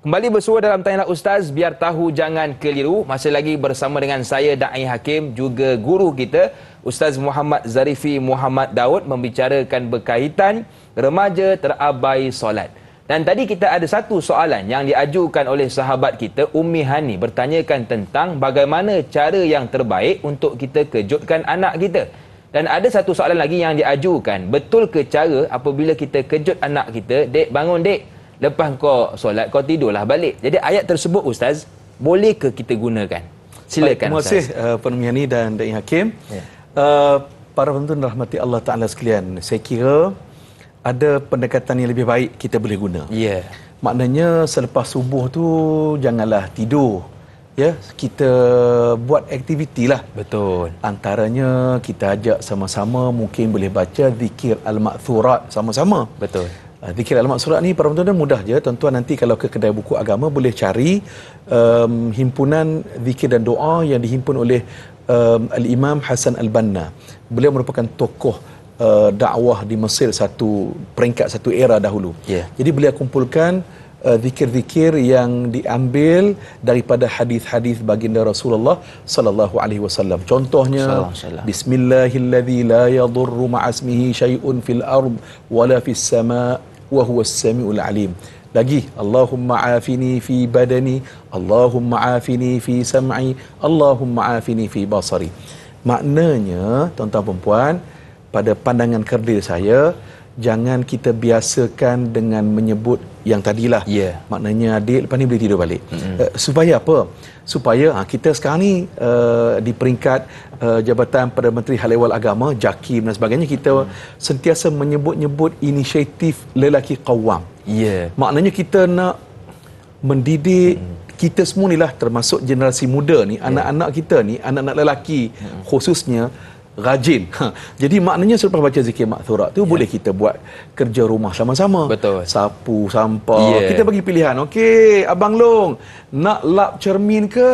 Kembali bersua dalam tanya ustaz biar tahu jangan keliru. Masih lagi bersama dengan saya Dai Hakim juga guru kita Ustaz Muhammad Zarifi Muhammad Daud membicarakan berkaitan remaja terabai solat. Dan tadi kita ada satu soalan yang diajukan oleh sahabat kita Ummi Hani bertanyakan tentang bagaimana cara yang terbaik untuk kita kejutkan anak kita. Dan ada satu soalan lagi yang diajukan, betul ke cara apabila kita kejut anak kita, "Dek, bangun, Dek." lepas kau solat kau tidurlah balik jadi ayat tersebut ustaz boleh ke kita gunakan silakan Baik, ustaz terima uh, ini dan dai hakim ya. uh, para penonton rahmati Allah taala sekalian saya kira ada pendekatan yang lebih baik kita boleh guna. Ya. Maknanya selepas subuh tu janganlah tidur. Ya, kita buat aktiviti lah. Betul. Antaranya kita ajak sama-sama mungkin boleh baca zikir al-maqthurat sama-sama. Betul. Ah, Dikir alamat surat ni para tuan mudah je. Tuan-tuan nanti kalau ke kedai buku agama boleh cari um, himpunan zikir dan doa yang dihimpun oleh um, Al-Imam Hasan Al-Banna. Beliau merupakan tokoh uh, dakwah di Mesir satu peringkat satu era dahulu. Yeah. Jadi beliau kumpulkan uh, zikir-zikir uh, yang diambil daripada hadis-hadis baginda Rasulullah sallallahu alaihi wasallam. Contohnya bismillahirrahmanirrahim la yadurru ma'asmihi syai'un fil ard wala fis sama' wa huwa as-sami'ul alim lagi Allahumma afini fi badani Allahumma afini fi sam'i Allahumma afini fi basari maknanya tuan-tuan puan pada pandangan kerdil saya jangan kita biasakan dengan menyebut yang tadilah yeah. maknanya adik lepas ni boleh tidur balik mm-hmm. uh, supaya apa supaya ha, kita sekarang ni uh, di peringkat uh, jabatan Perdana Menteri Hal Ehwal Agama JAKIM dan sebagainya kita mm-hmm. sentiasa menyebut-nyebut inisiatif lelaki kawam yeah. maknanya kita nak mendidik mm-hmm. kita semua ni lah termasuk generasi muda ni yeah. anak-anak kita ni anak-anak lelaki mm-hmm. khususnya rajin. Ha. Jadi maknanya selepas baca zikir makthurat tu yeah. boleh kita buat kerja rumah sama-sama. Betul. Sapu sampah. Yeah. Kita bagi pilihan. Okey, abang long, nak lap cermin ke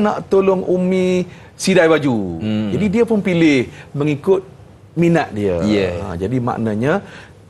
nak tolong umi sidai baju. Hmm. Jadi dia pun pilih mengikut minat dia. Yeah. Ha jadi maknanya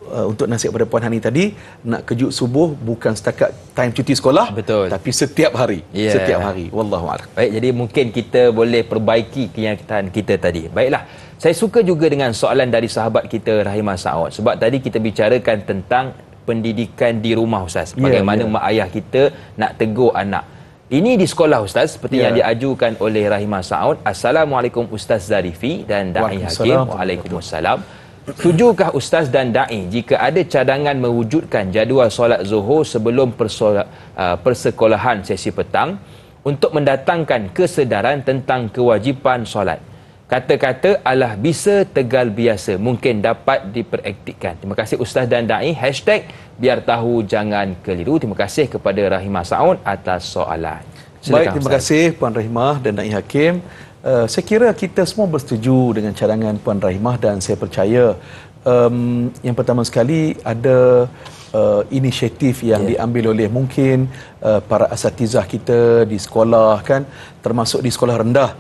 Uh, untuk nasihat kepada Puan Hani tadi nak kejut subuh bukan setakat time cuti sekolah betul tapi setiap hari yeah. setiap hari Wallahualam baik jadi mungkin kita boleh perbaiki kenyataan kita tadi baiklah saya suka juga dengan soalan dari sahabat kita Rahimah Sa'ud sebab tadi kita bicarakan tentang pendidikan di rumah Ustaz ya, bagaimana yeah, yeah. mak ayah kita nak tegur anak ini di sekolah Ustaz seperti yeah. yang ya. diajukan oleh Rahimah Sa'ud Assalamualaikum Ustaz Zarifi dan Da'i Hakim Waalaikumsalam. Waalaikumsalam. Setujukah ustaz dan dai jika ada cadangan mewujudkan jadual solat Zuhur sebelum uh, persekolahan sesi petang untuk mendatangkan kesedaran tentang kewajipan solat? Kata-kata Allah bisa tegal biasa mungkin dapat diperaktifkan. Terima kasih ustaz dan dai hashtag biar tahu jangan keliru. Terima kasih kepada Rahimah Saud atas soalan. Silakan, Baik, terima ustaz. kasih Puan Rahimah dan Dai Hakim. Eh, saya kira kita semua bersetuju dengan cadangan Puan Rahimah dan saya percaya um, yang pertama sekali ada uh, inisiatif yang yeah. diambil oleh mungkin uh, para asatizah kita di sekolah kan termasuk di sekolah rendah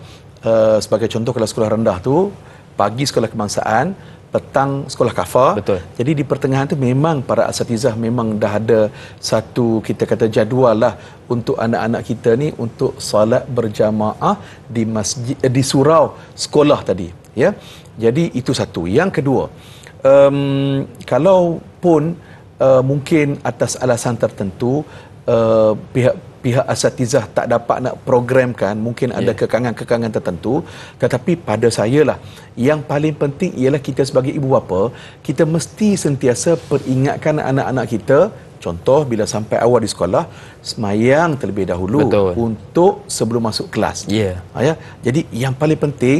uh, sebagai contoh kalau sekolah rendah tu pagi sekolah kebangsaan petang sekolah kafar. Betul. Jadi di pertengahan tu memang para asatizah memang dah ada satu kita kata jadual lah untuk anak-anak kita ni untuk salat berjamaah di masjid eh, di surau sekolah tadi. Ya. Jadi itu satu. Yang kedua, um, kalau pun uh, mungkin atas alasan tertentu uh, pihak pihak asatizah tak dapat nak programkan mungkin ada yeah. kekangan-kekangan tertentu tetapi pada saya lah yang paling penting ialah kita sebagai ibu bapa kita mesti sentiasa peringatkan anak-anak kita contoh bila sampai awal di sekolah semayang terlebih dahulu Betul. untuk sebelum masuk kelas yeah. Ya. ya jadi yang paling penting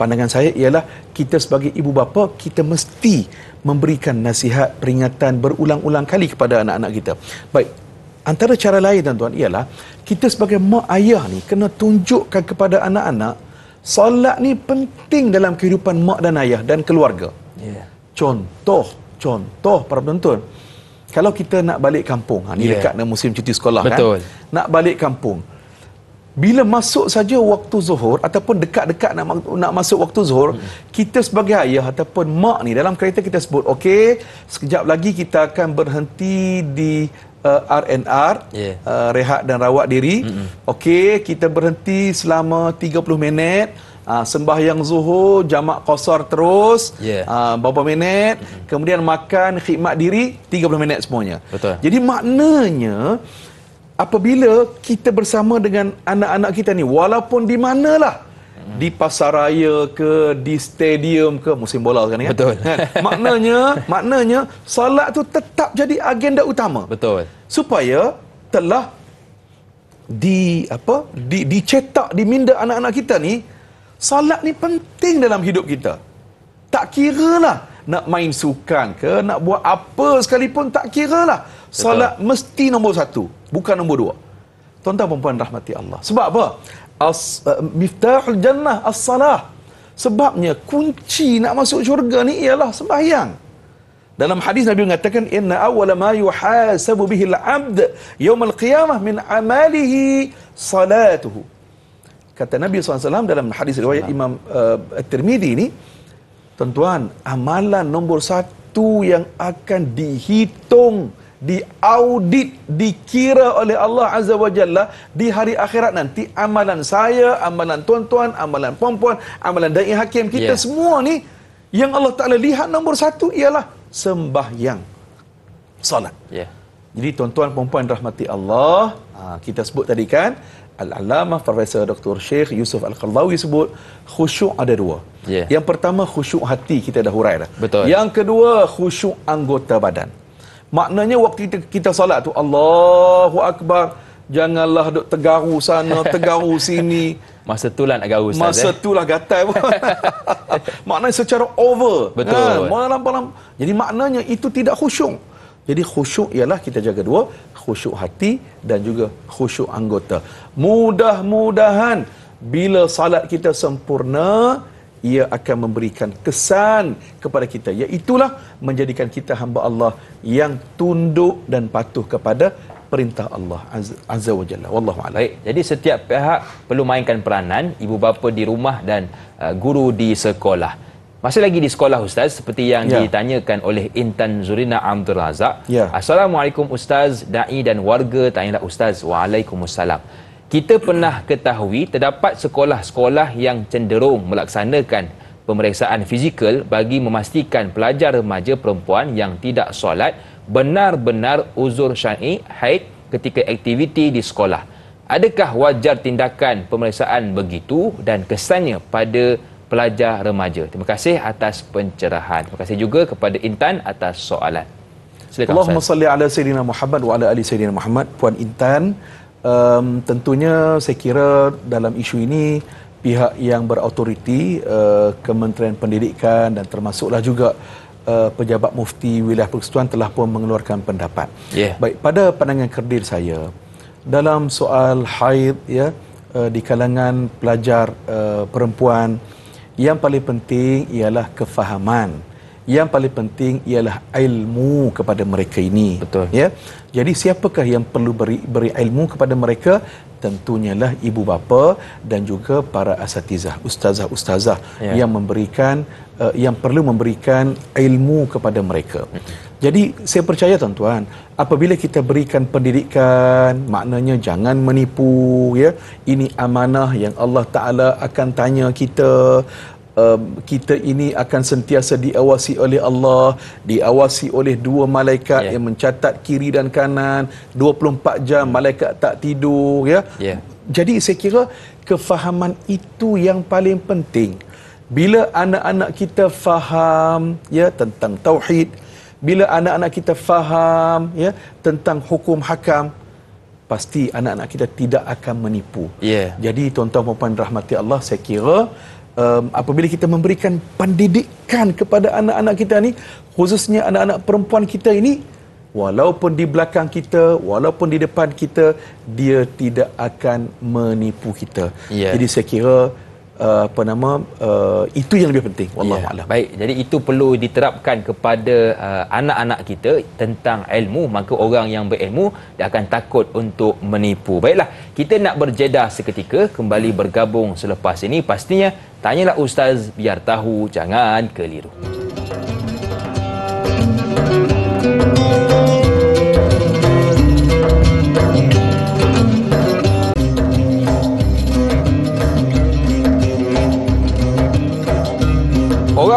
pandangan saya ialah kita sebagai ibu bapa kita mesti memberikan nasihat peringatan berulang-ulang kali kepada anak-anak kita baik Antara cara lain tuan-tuan ialah kita sebagai mak ayah ni kena tunjukkan kepada anak-anak solat ni penting dalam kehidupan mak dan ayah dan keluarga. Yeah. Contoh, contoh para penonton. Kalau kita nak balik kampung, ha, ni yeah. dekat dengan musim cuti sekolah kan? Betul. kan. Nak balik kampung. Bila masuk saja waktu zuhur ataupun dekat-dekat nak nak masuk waktu zuhur, hmm. kita sebagai ayah ataupun mak ni dalam kereta kita sebut, okey, sekejap lagi kita akan berhenti di uh, RNR yeah. uh, rehat dan rawat diri mm-hmm. okey kita berhenti selama 30 minit uh, sembahyang zuhur jamak qasar terus yeah. uh, beberapa minit mm-hmm. kemudian makan khidmat diri 30 minit semuanya betul jadi maknanya apabila kita bersama dengan anak-anak kita ni walaupun di manalah di pasaraya ke di stadium ke musim bola sekarang ya betul kan? maknanya maknanya solat tu tetap jadi agenda utama betul supaya telah di apa di dicetak di minda anak-anak kita ni solat ni penting dalam hidup kita tak kiralah nak main sukan ke nak buat apa sekalipun tak kiralah solat mesti nombor satu bukan nombor dua Tuan-tuan perempuan rahmati Allah. Sebab apa? as uh, miftahul jannah as-salah. Sebabnya kunci nak masuk syurga ni ialah sembahyang. Dalam hadis Nabi mengatakan inna awwala ma yuhasabu bihi al-'abd yawm al-qiyamah min amalihi salatuhu. Kata Nabi SAW dalam hadis riwayat Imam uh, At-Tirmidhi ini, tentuan amalan nombor satu yang akan dihitung diaudit dikira oleh Allah Azza wa Jalla di hari akhirat nanti amalan saya amalan tuan-tuan amalan puan-puan amalan dai hakim kita yeah. semua ni yang Allah Taala lihat nombor satu ialah sembahyang solat yeah. jadi tuan-tuan puan-puan rahmati Allah ha, kita sebut tadi kan Al-Alamah Profesor Dr. Sheikh Yusuf Al-Khallawi sebut khusyuk ada dua. Yeah. Yang pertama khusyuk hati kita dah hurai Betul. Yang kedua khusyuk anggota badan. Maknanya waktu kita, kita solat tu Allahu Akbar Janganlah duk tegaru sana, tegaru sini Masa tu lah nak garu Ustaz Masa eh. tu lah gatal pun Maknanya secara over Betul ha, kan? malam, malam. Jadi maknanya itu tidak khusyuk Jadi khusyuk ialah kita jaga dua Khusyuk hati dan juga khusyuk anggota Mudah-mudahan bila salat kita sempurna, ia akan memberikan kesan kepada kita iaitulah ya, menjadikan kita hamba Allah yang tunduk dan patuh kepada perintah Allah azza wa jalla wallahu ala. Jadi setiap pihak perlu mainkan peranan ibu bapa di rumah dan uh, guru di sekolah. Masih lagi di sekolah ustaz seperti yang ya. ditanyakan oleh Intan Zurina Abdul Razak. Ya. Assalamualaikum ustaz, dai dan warga tanyalah ustaz. Waalaikumussalam kita pernah ketahui terdapat sekolah-sekolah yang cenderung melaksanakan pemeriksaan fizikal bagi memastikan pelajar remaja perempuan yang tidak solat benar-benar uzur syar'i haid ketika aktiviti di sekolah. Adakah wajar tindakan pemeriksaan begitu dan kesannya pada pelajar remaja? Terima kasih atas pencerahan. Terima kasih juga kepada Intan atas soalan. Silakan Allahumma salli ala sayyidina Muhammad wa ala ali sayyidina Muhammad. Puan Intan, um, tentunya saya kira dalam isu ini pihak yang berautoriti uh, Kementerian Pendidikan dan termasuklah juga uh, pejabat mufti wilayah persekutuan telah pun mengeluarkan pendapat. Yeah. Baik pada pandangan kerdil saya dalam soal haid ya uh, di kalangan pelajar uh, perempuan yang paling penting ialah kefahaman yang paling penting ialah ilmu kepada mereka ini betul ya jadi siapakah yang perlu beri beri ilmu kepada mereka tentunya lah ibu bapa dan juga para asatizah ustazah-ustazah ya. yang memberikan uh, yang perlu memberikan ilmu kepada mereka hmm. jadi saya percaya tuan-tuan apabila kita berikan pendidikan maknanya jangan menipu ya ini amanah yang Allah taala akan tanya kita um, kita ini akan sentiasa diawasi oleh Allah, diawasi oleh dua malaikat yeah. yang mencatat kiri dan kanan 24 jam malaikat tak tidur ya. Yeah. Jadi saya kira kefahaman itu yang paling penting. Bila anak-anak kita faham ya tentang tauhid, bila anak-anak kita faham ya tentang hukum hakam pasti anak-anak kita tidak akan menipu. Yeah. Jadi tuan-tuan puan-puan rahmati Allah, saya kira um, apabila kita memberikan pendidikan kepada anak-anak kita ni khususnya anak-anak perempuan kita ini walaupun di belakang kita walaupun di depan kita dia tidak akan menipu kita yeah. jadi saya kira Uh, apa nama uh, itu yang lebih penting ya, wallahu yeah. a'lam. Baik, jadi itu perlu diterapkan kepada uh, anak-anak kita tentang ilmu, maka orang yang berilmu dia akan takut untuk menipu. Baiklah, kita nak berjeda seketika kembali bergabung selepas ini pastinya tanyalah ustaz biar tahu jangan keliru. Thank you.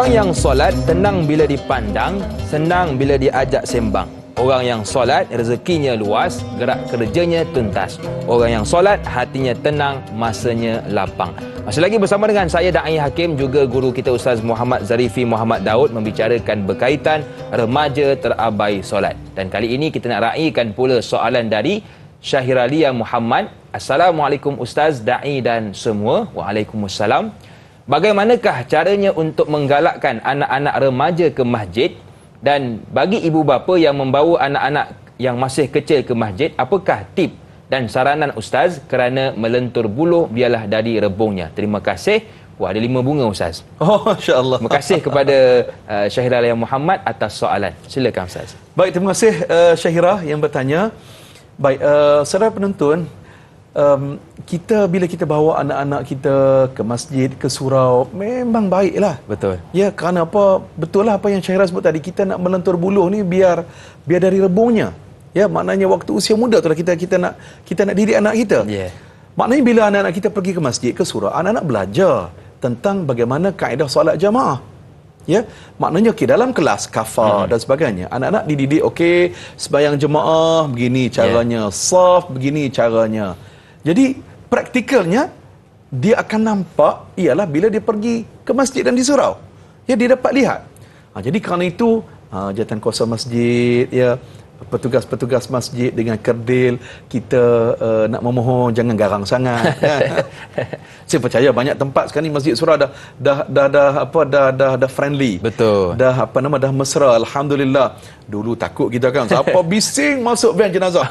Orang yang solat tenang bila dipandang, senang bila diajak sembang. Orang yang solat rezekinya luas, gerak kerjanya tuntas. Orang yang solat hatinya tenang, masanya lapang. Masih lagi bersama dengan saya Da'i Hakim juga guru kita Ustaz Muhammad Zarifi Muhammad Daud membicarakan berkaitan remaja terabai solat. Dan kali ini kita nak raikan pula soalan dari Syahiraliyah Muhammad. Assalamualaikum Ustaz, Da'i dan semua. Waalaikumsalam. Waalaikumsalam. Bagaimanakah caranya untuk menggalakkan anak-anak remaja ke masjid dan bagi ibu bapa yang membawa anak-anak yang masih kecil ke masjid, apakah tip dan saranan ustaz kerana melentur buluh bialah dari rebungnya? Terima kasih. Wah, ada lima bunga ustaz. Oh, insya-Allah. Terima kasih kepada uh, Syahira Alia Muhammad atas soalan. Silakan ustaz. Baik, terima kasih uh, Syahira yang bertanya. Baik, uh, saudara penonton, um, kita bila kita bawa anak-anak kita ke masjid, ke surau, memang baiklah. Betul. Ya, kerana apa? Betul lah apa yang Syairah sebut tadi. Kita nak melentur buluh ni biar biar dari rebungnya. Ya, maknanya waktu usia muda tu lah kita, kita nak kita nak didik anak kita. Ya. Yeah. Maknanya bila anak-anak kita pergi ke masjid, ke surau, anak-anak belajar tentang bagaimana kaedah solat jamaah. Ya, maknanya okay, dalam kelas kafar hmm. dan sebagainya, anak-anak dididik okey, sebayang jemaah begini caranya, yeah. saf begini caranya. Jadi praktikalnya dia akan nampak ialah bila dia pergi ke masjid dan di surau. Ya dia dapat lihat. Ha, jadi kerana itu ha, jatuhan kuasa masjid ya petugas-petugas masjid dengan kerdil kita uh, nak memohon jangan garang sangat kan? saya percaya banyak tempat sekarang ni masjid surah dah dah dah, dah apa dah, dah dah friendly betul dah apa nama dah mesra alhamdulillah dulu takut kita kan siapa bising masuk van jenazah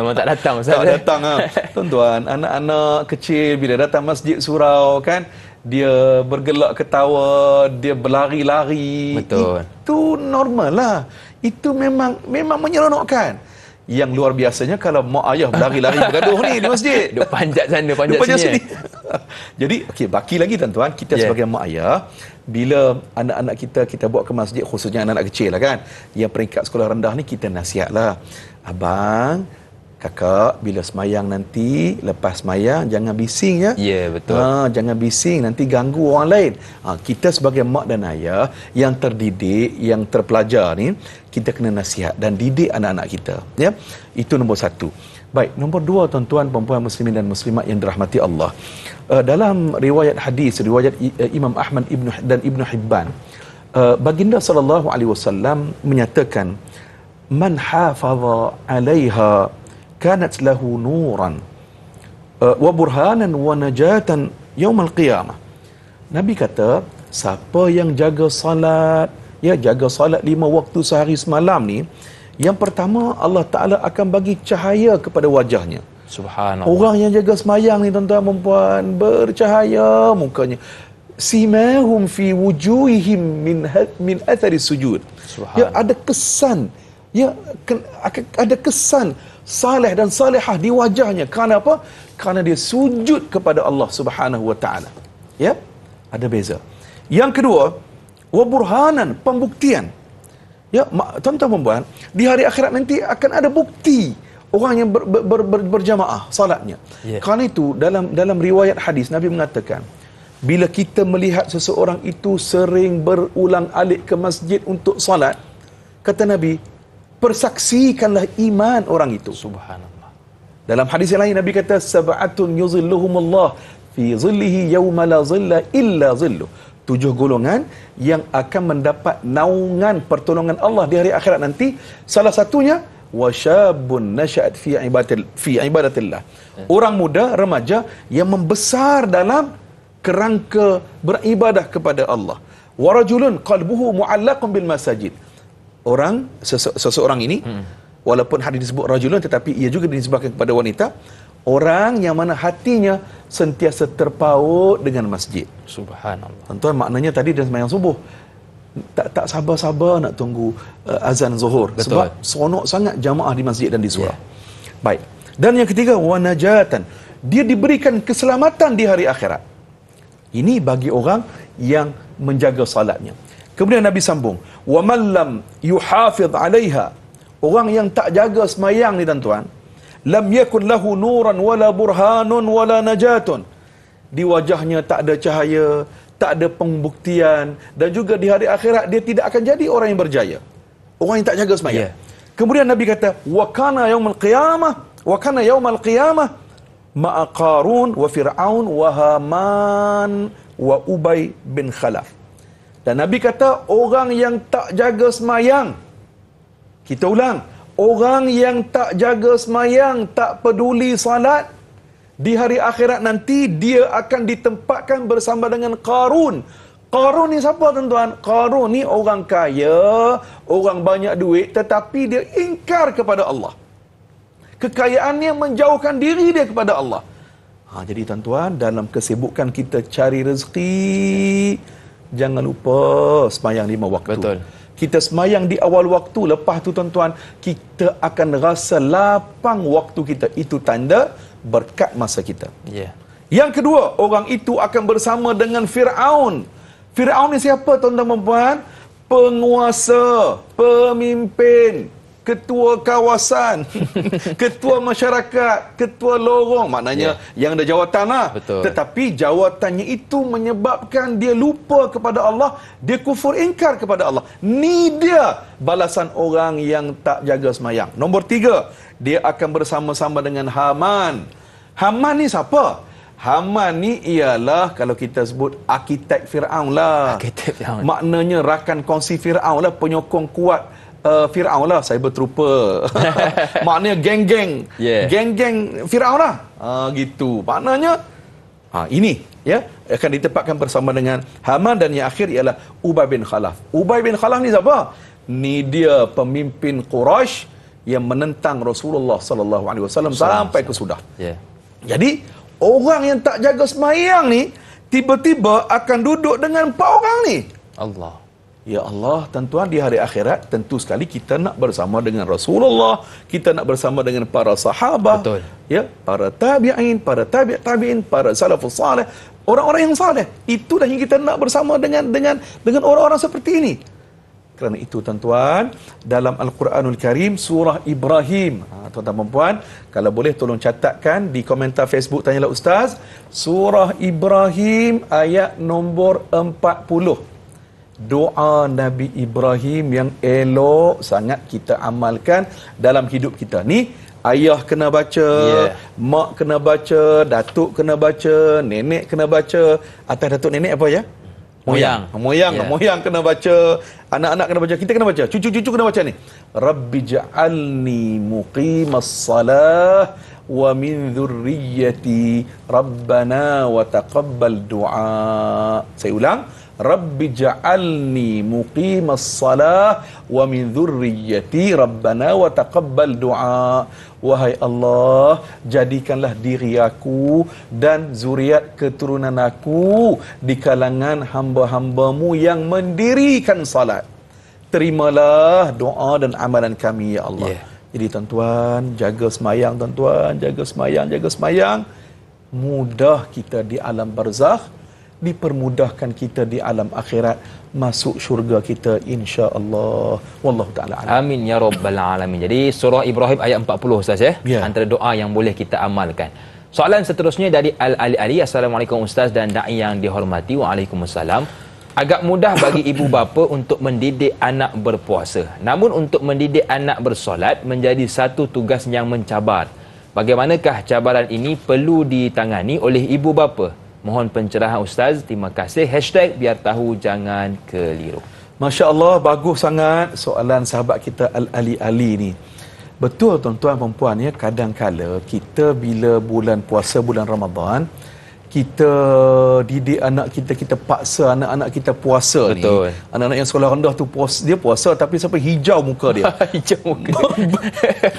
memang tak datang tak saya. Eh. datang ha. tuan-tuan anak-anak kecil bila datang masjid surau kan dia bergelak ketawa dia berlari-lari betul itu normal lah itu memang memang menyeronokkan. Yang luar biasanya kalau mak ayah berlari-lari bergaduh ni di masjid. Duk panjat sana, panjat, panjat sini. sini. Jadi, okay, baki lagi tuan-tuan. Kita yeah. sebagai mak ayah, bila anak-anak kita, kita buat ke masjid, khususnya anak-anak kecil lah kan. Yang peringkat sekolah rendah ni, kita nasihat lah. Abang, kakak, bila semayang nanti, lepas semayang, jangan bising ya. Ya, yeah, betul. Ha, jangan bising, nanti ganggu orang lain. Ha, kita sebagai mak dan ayah, yang terdidik, yang terpelajar ni, kita kena nasihat dan didik anak-anak kita. Ya, itu nombor satu. Baik, nombor dua tuan-tuan, perempuan muslimin dan muslimat yang dirahmati Allah. Uh, dalam riwayat hadis, riwayat uh, Imam Ahmad Ibn, dan Ibn Hibban, uh, baginda sallallahu alaihi wasallam menyatakan man hafaza 'alaiha kanat lahu nuran uh, wa burhanan wa najatan yaum al-qiyamah. Nabi kata, siapa yang jaga salat, ya jaga salat lima waktu sehari semalam ni yang pertama Allah Ta'ala akan bagi cahaya kepada wajahnya subhanallah orang yang jaga semayang ni tuan-tuan perempuan bercahaya mukanya simahum fi wujuhihim min ha-, min athari sujud ya ada kesan ya ada kesan saleh dan salehah di wajahnya kerana apa kerana dia sujud kepada Allah Subhanahu wa taala ya ada beza yang kedua waburhanan pembuktian. Ya, tuan-tuan puan di hari akhirat nanti akan ada bukti orang yang ber, ber, ber, ber, berjamaah salatnya. Yeah. Karena itu dalam dalam riwayat hadis Nabi mengatakan, bila kita melihat seseorang itu sering berulang-alik ke masjid untuk salat, kata Nabi, persaksikanlah iman orang itu. Subhanallah. Dalam hadis yang lain Nabi kata sab'atun yuzilluhumullah fi zillihi yawma la zilla illa zilluh tujuh golongan yang akan mendapat naungan pertolongan Allah di hari akhirat nanti salah satunya washabun nasha'at fi ibadatil fi ibadatillah eh. orang muda remaja yang membesar dalam kerangka beribadah kepada Allah warajulun qalbuhu muallaqun bil masajid orang seseorang ini hmm. walaupun hadis disebut rajulun tetapi ia juga dinisbahkan kepada wanita orang yang mana hatinya sentiasa terpaut dengan masjid. Subhanallah. Tentuan maknanya tadi dan semayang subuh. Tak tak sabar-sabar nak tunggu uh, azan zuhur Betul. sebab seronok sangat jamaah di masjid dan di surau. Yeah. Ya. Baik. Dan yang ketiga wanajatan. Dia diberikan keselamatan di hari akhirat. Ini bagi orang yang menjaga salatnya. Kemudian Nabi sambung, "Wa man lam yuhafiz Orang yang tak jaga semayang ni tuan-tuan, lam yakun lahu nuran wala burhanun wala najatun di wajahnya tak ada cahaya tak ada pembuktian dan juga di hari akhirat dia tidak akan jadi orang yang berjaya orang yang tak jaga semaya yeah. kemudian nabi kata wa kana yaumul qiyamah wa kana yaumul qiyamah ma'a qarun wa fir'aun wa haman wa ubay bin khalaf dan nabi kata orang yang tak jaga semayang kita ulang orang yang tak jaga semayang, tak peduli salat, di hari akhirat nanti dia akan ditempatkan bersama dengan Qarun. Qarun ni siapa tuan-tuan? Qarun ni orang kaya, orang banyak duit tetapi dia ingkar kepada Allah. Kekayaannya menjauhkan diri dia kepada Allah. Ha, jadi tuan-tuan, dalam kesibukan kita cari rezeki, jangan lupa semayang lima waktu. Betul kita semayang di awal waktu lepas tu tuan-tuan kita akan rasa lapang waktu kita itu tanda berkat masa kita yeah. yang kedua orang itu akan bersama dengan Fir'aun Fir'aun ni siapa tuan-tuan dan penguasa pemimpin ketua kawasan, ketua masyarakat, ketua lorong, maknanya yeah. yang ada jawatan lah. Tetapi jawatannya itu menyebabkan dia lupa kepada Allah, dia kufur ingkar kepada Allah. Ni dia balasan orang yang tak jaga semayang. Nombor tiga, dia akan bersama-sama dengan Haman. Haman ni siapa? Haman ni ialah kalau kita sebut arkitek Fir'aun lah. Arkitek Fir'aun. Maknanya rakan kongsi Fir'aun lah, penyokong kuat uh, Firaun lah cyber trooper maknanya geng-geng yeah. geng-geng Firaun lah uh, gitu maknanya ha, ini ya akan ditempatkan bersama dengan Haman dan yang akhir ialah Ubay bin Khalaf Ubay bin Khalaf ni siapa ni dia pemimpin Quraisy yang menentang Rasulullah sallallahu alaihi wasallam sampai ke sudah. Yeah. Jadi orang yang tak jaga semayang ni tiba-tiba akan duduk dengan empat orang ni. Allah. Ya Allah, tentuan di hari akhirat tentu sekali kita nak bersama dengan Rasulullah, kita nak bersama dengan para sahabat, Betul. ya, para tabi'in, para tabi' tabi'in, para salafus saleh, orang-orang yang saleh. dah yang kita nak bersama dengan dengan dengan orang-orang seperti ini. Kerana itu tuan-tuan, dalam Al-Quranul Karim surah Ibrahim. Ha, tuan-tuan dan puan, kalau boleh tolong catatkan di komentar Facebook tanyalah ustaz, surah Ibrahim ayat nombor 40 doa Nabi Ibrahim yang elok sangat kita amalkan dalam hidup kita ni ayah kena baca yeah. mak kena baca datuk kena baca nenek kena baca atas datuk nenek apa ya moyang moyang moyang, yeah. Ya. moyang kena baca anak-anak kena baca kita kena baca cucu-cucu kena baca ni rabbi ja'alni muqimas salah wa min dhurriyyati rabbana wa taqabbal du'a saya ulang Rabbi ja'alni muqimas salah wa min dhurriyyati rabbana wa taqabbal du'a. Wahai Allah, jadikanlah diri aku dan zuriat keturunan aku di kalangan hamba-hambamu yang mendirikan salat. Terimalah doa dan amalan kami, Ya Allah. Yeah. Jadi tuan-tuan, jaga semayang tuan-tuan, jaga semayang, jaga semayang. Mudah kita di alam barzakh dipermudahkan kita di alam akhirat masuk syurga kita insya-Allah. Wallahu taala alam. Amin ya rabbal alamin. Jadi surah Ibrahim ayat 40 ustaz ya. Yeah. Antara doa yang boleh kita amalkan. Soalan seterusnya dari Al Ali Ali. Assalamualaikum ustaz dan dai yang dihormati. Waalaikumsalam. Agak mudah bagi ibu bapa untuk mendidik anak berpuasa. Namun untuk mendidik anak bersolat menjadi satu tugas yang mencabar. Bagaimanakah cabaran ini perlu ditangani oleh ibu bapa? Mohon pencerahan Ustaz. Terima kasih. Hashtag biar tahu jangan keliru. Masya Allah, bagus sangat soalan sahabat kita Al-Ali Ali ni. Betul tuan-tuan perempuan ya, kadang kala kita bila bulan puasa, bulan Ramadan, kita didik anak kita kita paksa anak-anak kita puasa Betul. ni anak-anak yang sekolah rendah tu puasa dia puasa tapi sampai hijau muka dia hijau muka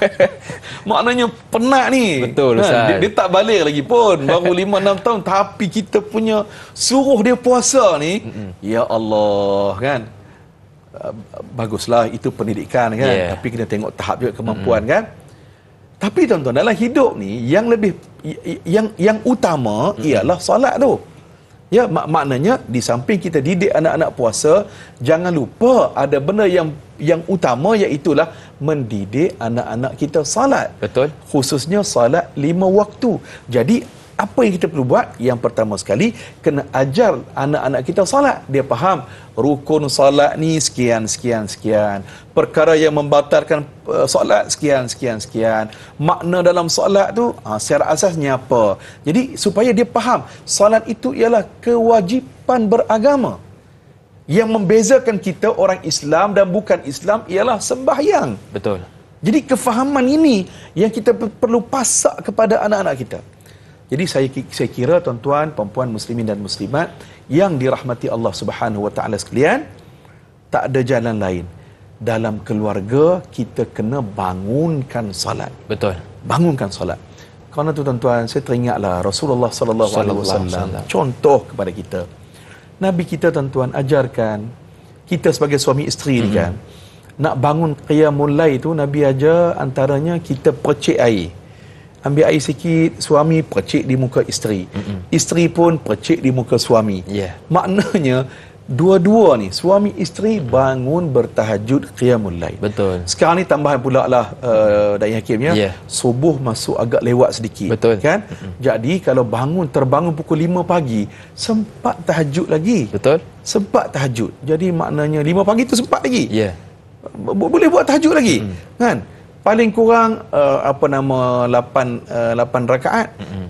maknanya penat ni Betul, ha, dia, dia tak balik lagi pun baru 5 6 tahun tapi kita punya suruh dia puasa ni Mm-mm. ya Allah kan baguslah itu pendidikan kan yeah. tapi kita tengok tahap juga kemampuan Mm-mm. kan tapi tuan-tuan dalam hidup ni yang lebih yang yang utama hmm. ialah solat tu. Ya, mak maknanya di samping kita didik anak-anak puasa, jangan lupa ada benda yang yang utama iaitu lah mendidik anak-anak kita salat. Betul. Khususnya salat lima waktu. Jadi apa yang kita perlu buat? Yang pertama sekali, kena ajar anak-anak kita salat. Dia faham, rukun salat ni sekian, sekian, sekian. Perkara yang membatalkan uh, eh, salat, sekian, sekian, sekian. Makna dalam salat tu, uh, secara asasnya apa? Jadi, supaya dia faham, salat itu ialah kewajipan beragama. Yang membezakan kita orang Islam dan bukan Islam ialah sembahyang. Betul. Jadi kefahaman ini yang kita perlu pasak kepada anak-anak kita. Jadi saya saya kira tuan-tuan, puan-puan muslimin dan muslimat yang dirahmati Allah Subhanahu Wa Taala sekalian, tak ada jalan lain. Dalam keluarga kita kena bangunkan solat. Betul. Bangunkan solat. Kerana tu tuan-tuan, saya teringatlah Rasulullah sallallahu alaihi wasallam contoh kepada kita. Nabi kita tuan-tuan ajarkan kita sebagai suami isteri mm-hmm. kan nak bangun qiyamul lail tu Nabi ajar antaranya kita percik air ambil air sikit suami percik di muka isteri Mm-mm. isteri pun percik di muka suami yeah. maknanya dua-dua ni suami isteri mm. bangun bertahajud qiyamul lail betul sekarang ni tambahan pula lah uh, dai hakimnya yeah. subuh masuk agak lewat sedikit betul. kan Mm-mm. jadi kalau bangun terbangun pukul 5 pagi sempat tahajud lagi betul sempat tahajud jadi maknanya 5 pagi tu sempat lagi yeah. boleh buat tahajud lagi mm. kan paling kurang uh, apa nama 8 8 uh, rakaat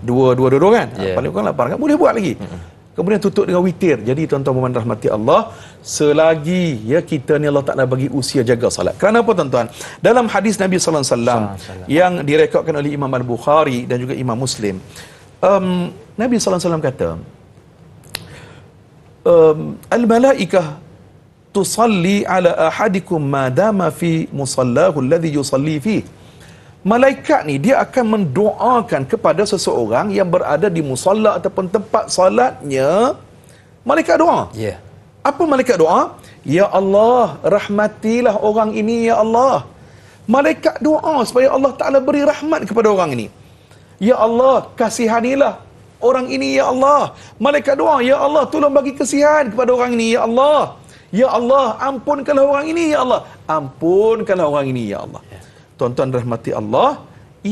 dua dua dua kan yeah. paling kurang 8 rakaat boleh buat lagi Mm-mm. kemudian tutup dengan witir jadi tuan-tuan dan rahmati Allah selagi ya kita ni Allah Taala bagi usia jaga salat kerana apa tuan-tuan dalam hadis Nabi sallallahu alaihi wasallam yang direkodkan oleh Imam Al-Bukhari dan juga Imam Muslim um, Nabi sallallahu alaihi wasallam kata um, al malaikah tusalli ala ahadikum madama fi musallahu alladhi yusalli fi malaikat ni dia akan mendoakan kepada seseorang yang berada di musalla ataupun tempat solatnya malaikat doa yeah. apa malaikat doa ya Allah rahmatilah orang ini ya Allah malaikat doa supaya Allah Taala beri rahmat kepada orang ini ya Allah kasihanilah orang ini ya Allah malaikat doa ya Allah tolong bagi kasihan kepada orang ini ya Allah Ya Allah, ampunkanlah orang ini, Ya Allah. Ampunkanlah orang ini, Ya Allah. Ya. Tuan-tuan rahmati Allah,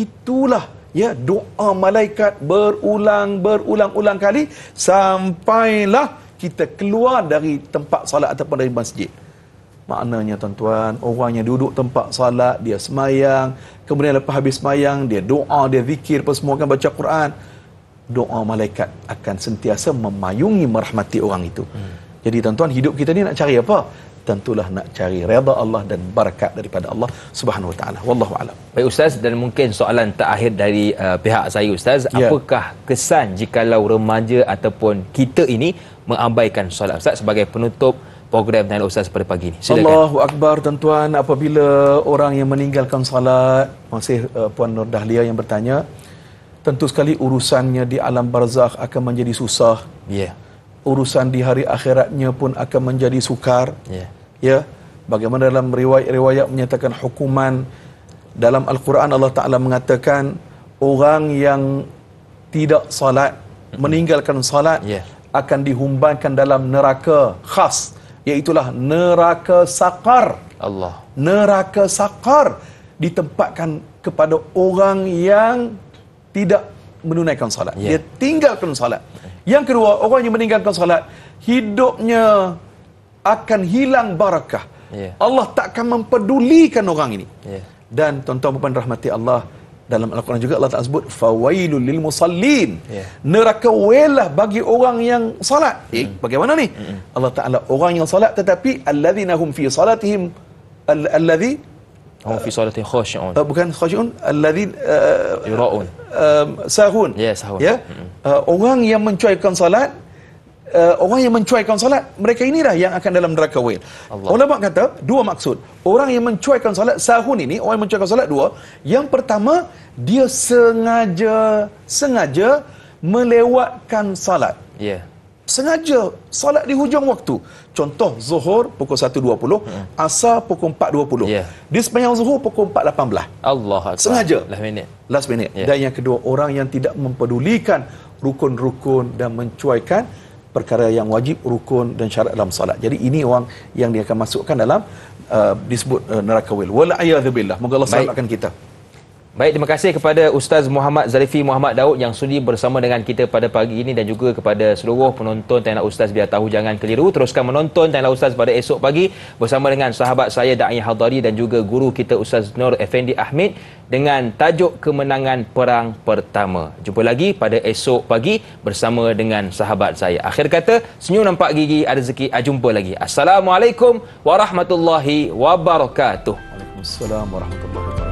itulah ya doa malaikat berulang berulang-ulang kali sampailah kita keluar dari tempat salat ataupun dari masjid. Maknanya tuan-tuan, orang yang duduk tempat salat, dia semayang, kemudian lepas habis semayang, dia doa, dia zikir, apa semua kan baca Quran, doa malaikat akan sentiasa memayungi merahmati orang itu. Hmm. Jadi tuan-tuan hidup kita ni nak cari apa? Tentulah nak cari redha Allah dan barakat daripada Allah Subhanahu Wa Taala. Wallahu a'lam. Baik ustaz dan mungkin soalan terakhir dari uh, pihak saya ustaz, yeah. apakah kesan jikalau remaja ataupun kita ini mengabaikan solat ustaz sebagai penutup program dengan ustaz pada pagi ini. Silakan. Allahu akbar tuan-tuan apabila orang yang meninggalkan solat masih uh, puan Nur Dahlia yang bertanya tentu sekali urusannya di alam barzakh akan menjadi susah. Ya. Yeah urusan di hari akhiratnya pun akan menjadi sukar. Yeah. Ya. Bagaimana dalam riwayat-riwayat menyatakan hukuman dalam Al-Quran Allah Taala mengatakan orang yang tidak salat meninggalkan salat yeah. akan dihumbankan dalam neraka khas iaitulah neraka sakar. Allah. Neraka sakar ditempatkan kepada orang yang tidak menunaikan salat. Yeah. Dia tinggalkan salat. Okay. Ya. Yang kedua, orang yang meninggalkan salat hidupnya akan hilang barakah. Yeah. Allah takkan mempedulikan orang ini. Yeah. Dan tuan-tuan puan rahmati Allah dalam Al-Quran juga Allah tak sebut fawailul lil musallin. Yeah. Neraka welah bagi orang yang solat. Eh, hmm. bagaimana ni? Mm-mm. Allah Taala orang yang salat tetapi alladhina hum fi salatihim alladhi هم في صلاة خاشعون بكان خاشعون الذين يراؤون ساهون يا ساهون يا orang yang mencuaikan salat Uh, orang yang mencuaikan salat, mereka inilah yang akan dalam neraka wail. Ulama kata dua maksud. Orang yang mencuaikan salat sahun ini orang yang mencuaikan salat dua. Yang pertama dia sengaja sengaja melewatkan salat. Yeah sengaja solat di hujung waktu. Contoh zuhur pukul 1.20, hmm. asar pukul 4.20. Yeah. Di sepanjang zuhur pukul 4.18. Allah Allah. Sengaja. Last minute. Last minute. Yeah. Dan yang kedua, orang yang tidak mempedulikan rukun-rukun dan mencuaikan perkara yang wajib, rukun dan syarat dalam solat. Jadi ini orang yang dia akan masukkan dalam uh, disebut uh, neraka wil. Wala'ayadzubillah. Moga Allah selamatkan kita. Baik, terima kasih kepada Ustaz Muhammad Zalifi Muhammad Daud yang sudi bersama dengan kita pada pagi ini dan juga kepada seluruh penonton Tanah Ustaz biar tahu jangan keliru. Teruskan menonton Tanah Ustaz pada esok pagi bersama dengan sahabat saya Da'i Hadari dan juga guru kita Ustaz Nur Effendi Ahmed dengan tajuk kemenangan perang pertama. Jumpa lagi pada esok pagi bersama dengan sahabat saya. Akhir kata, senyum nampak gigi, ada rezeki, ah, jumpa lagi. Assalamualaikum warahmatullahi wabarakatuh. Waalaikumsalam warahmatullahi wabarakatuh.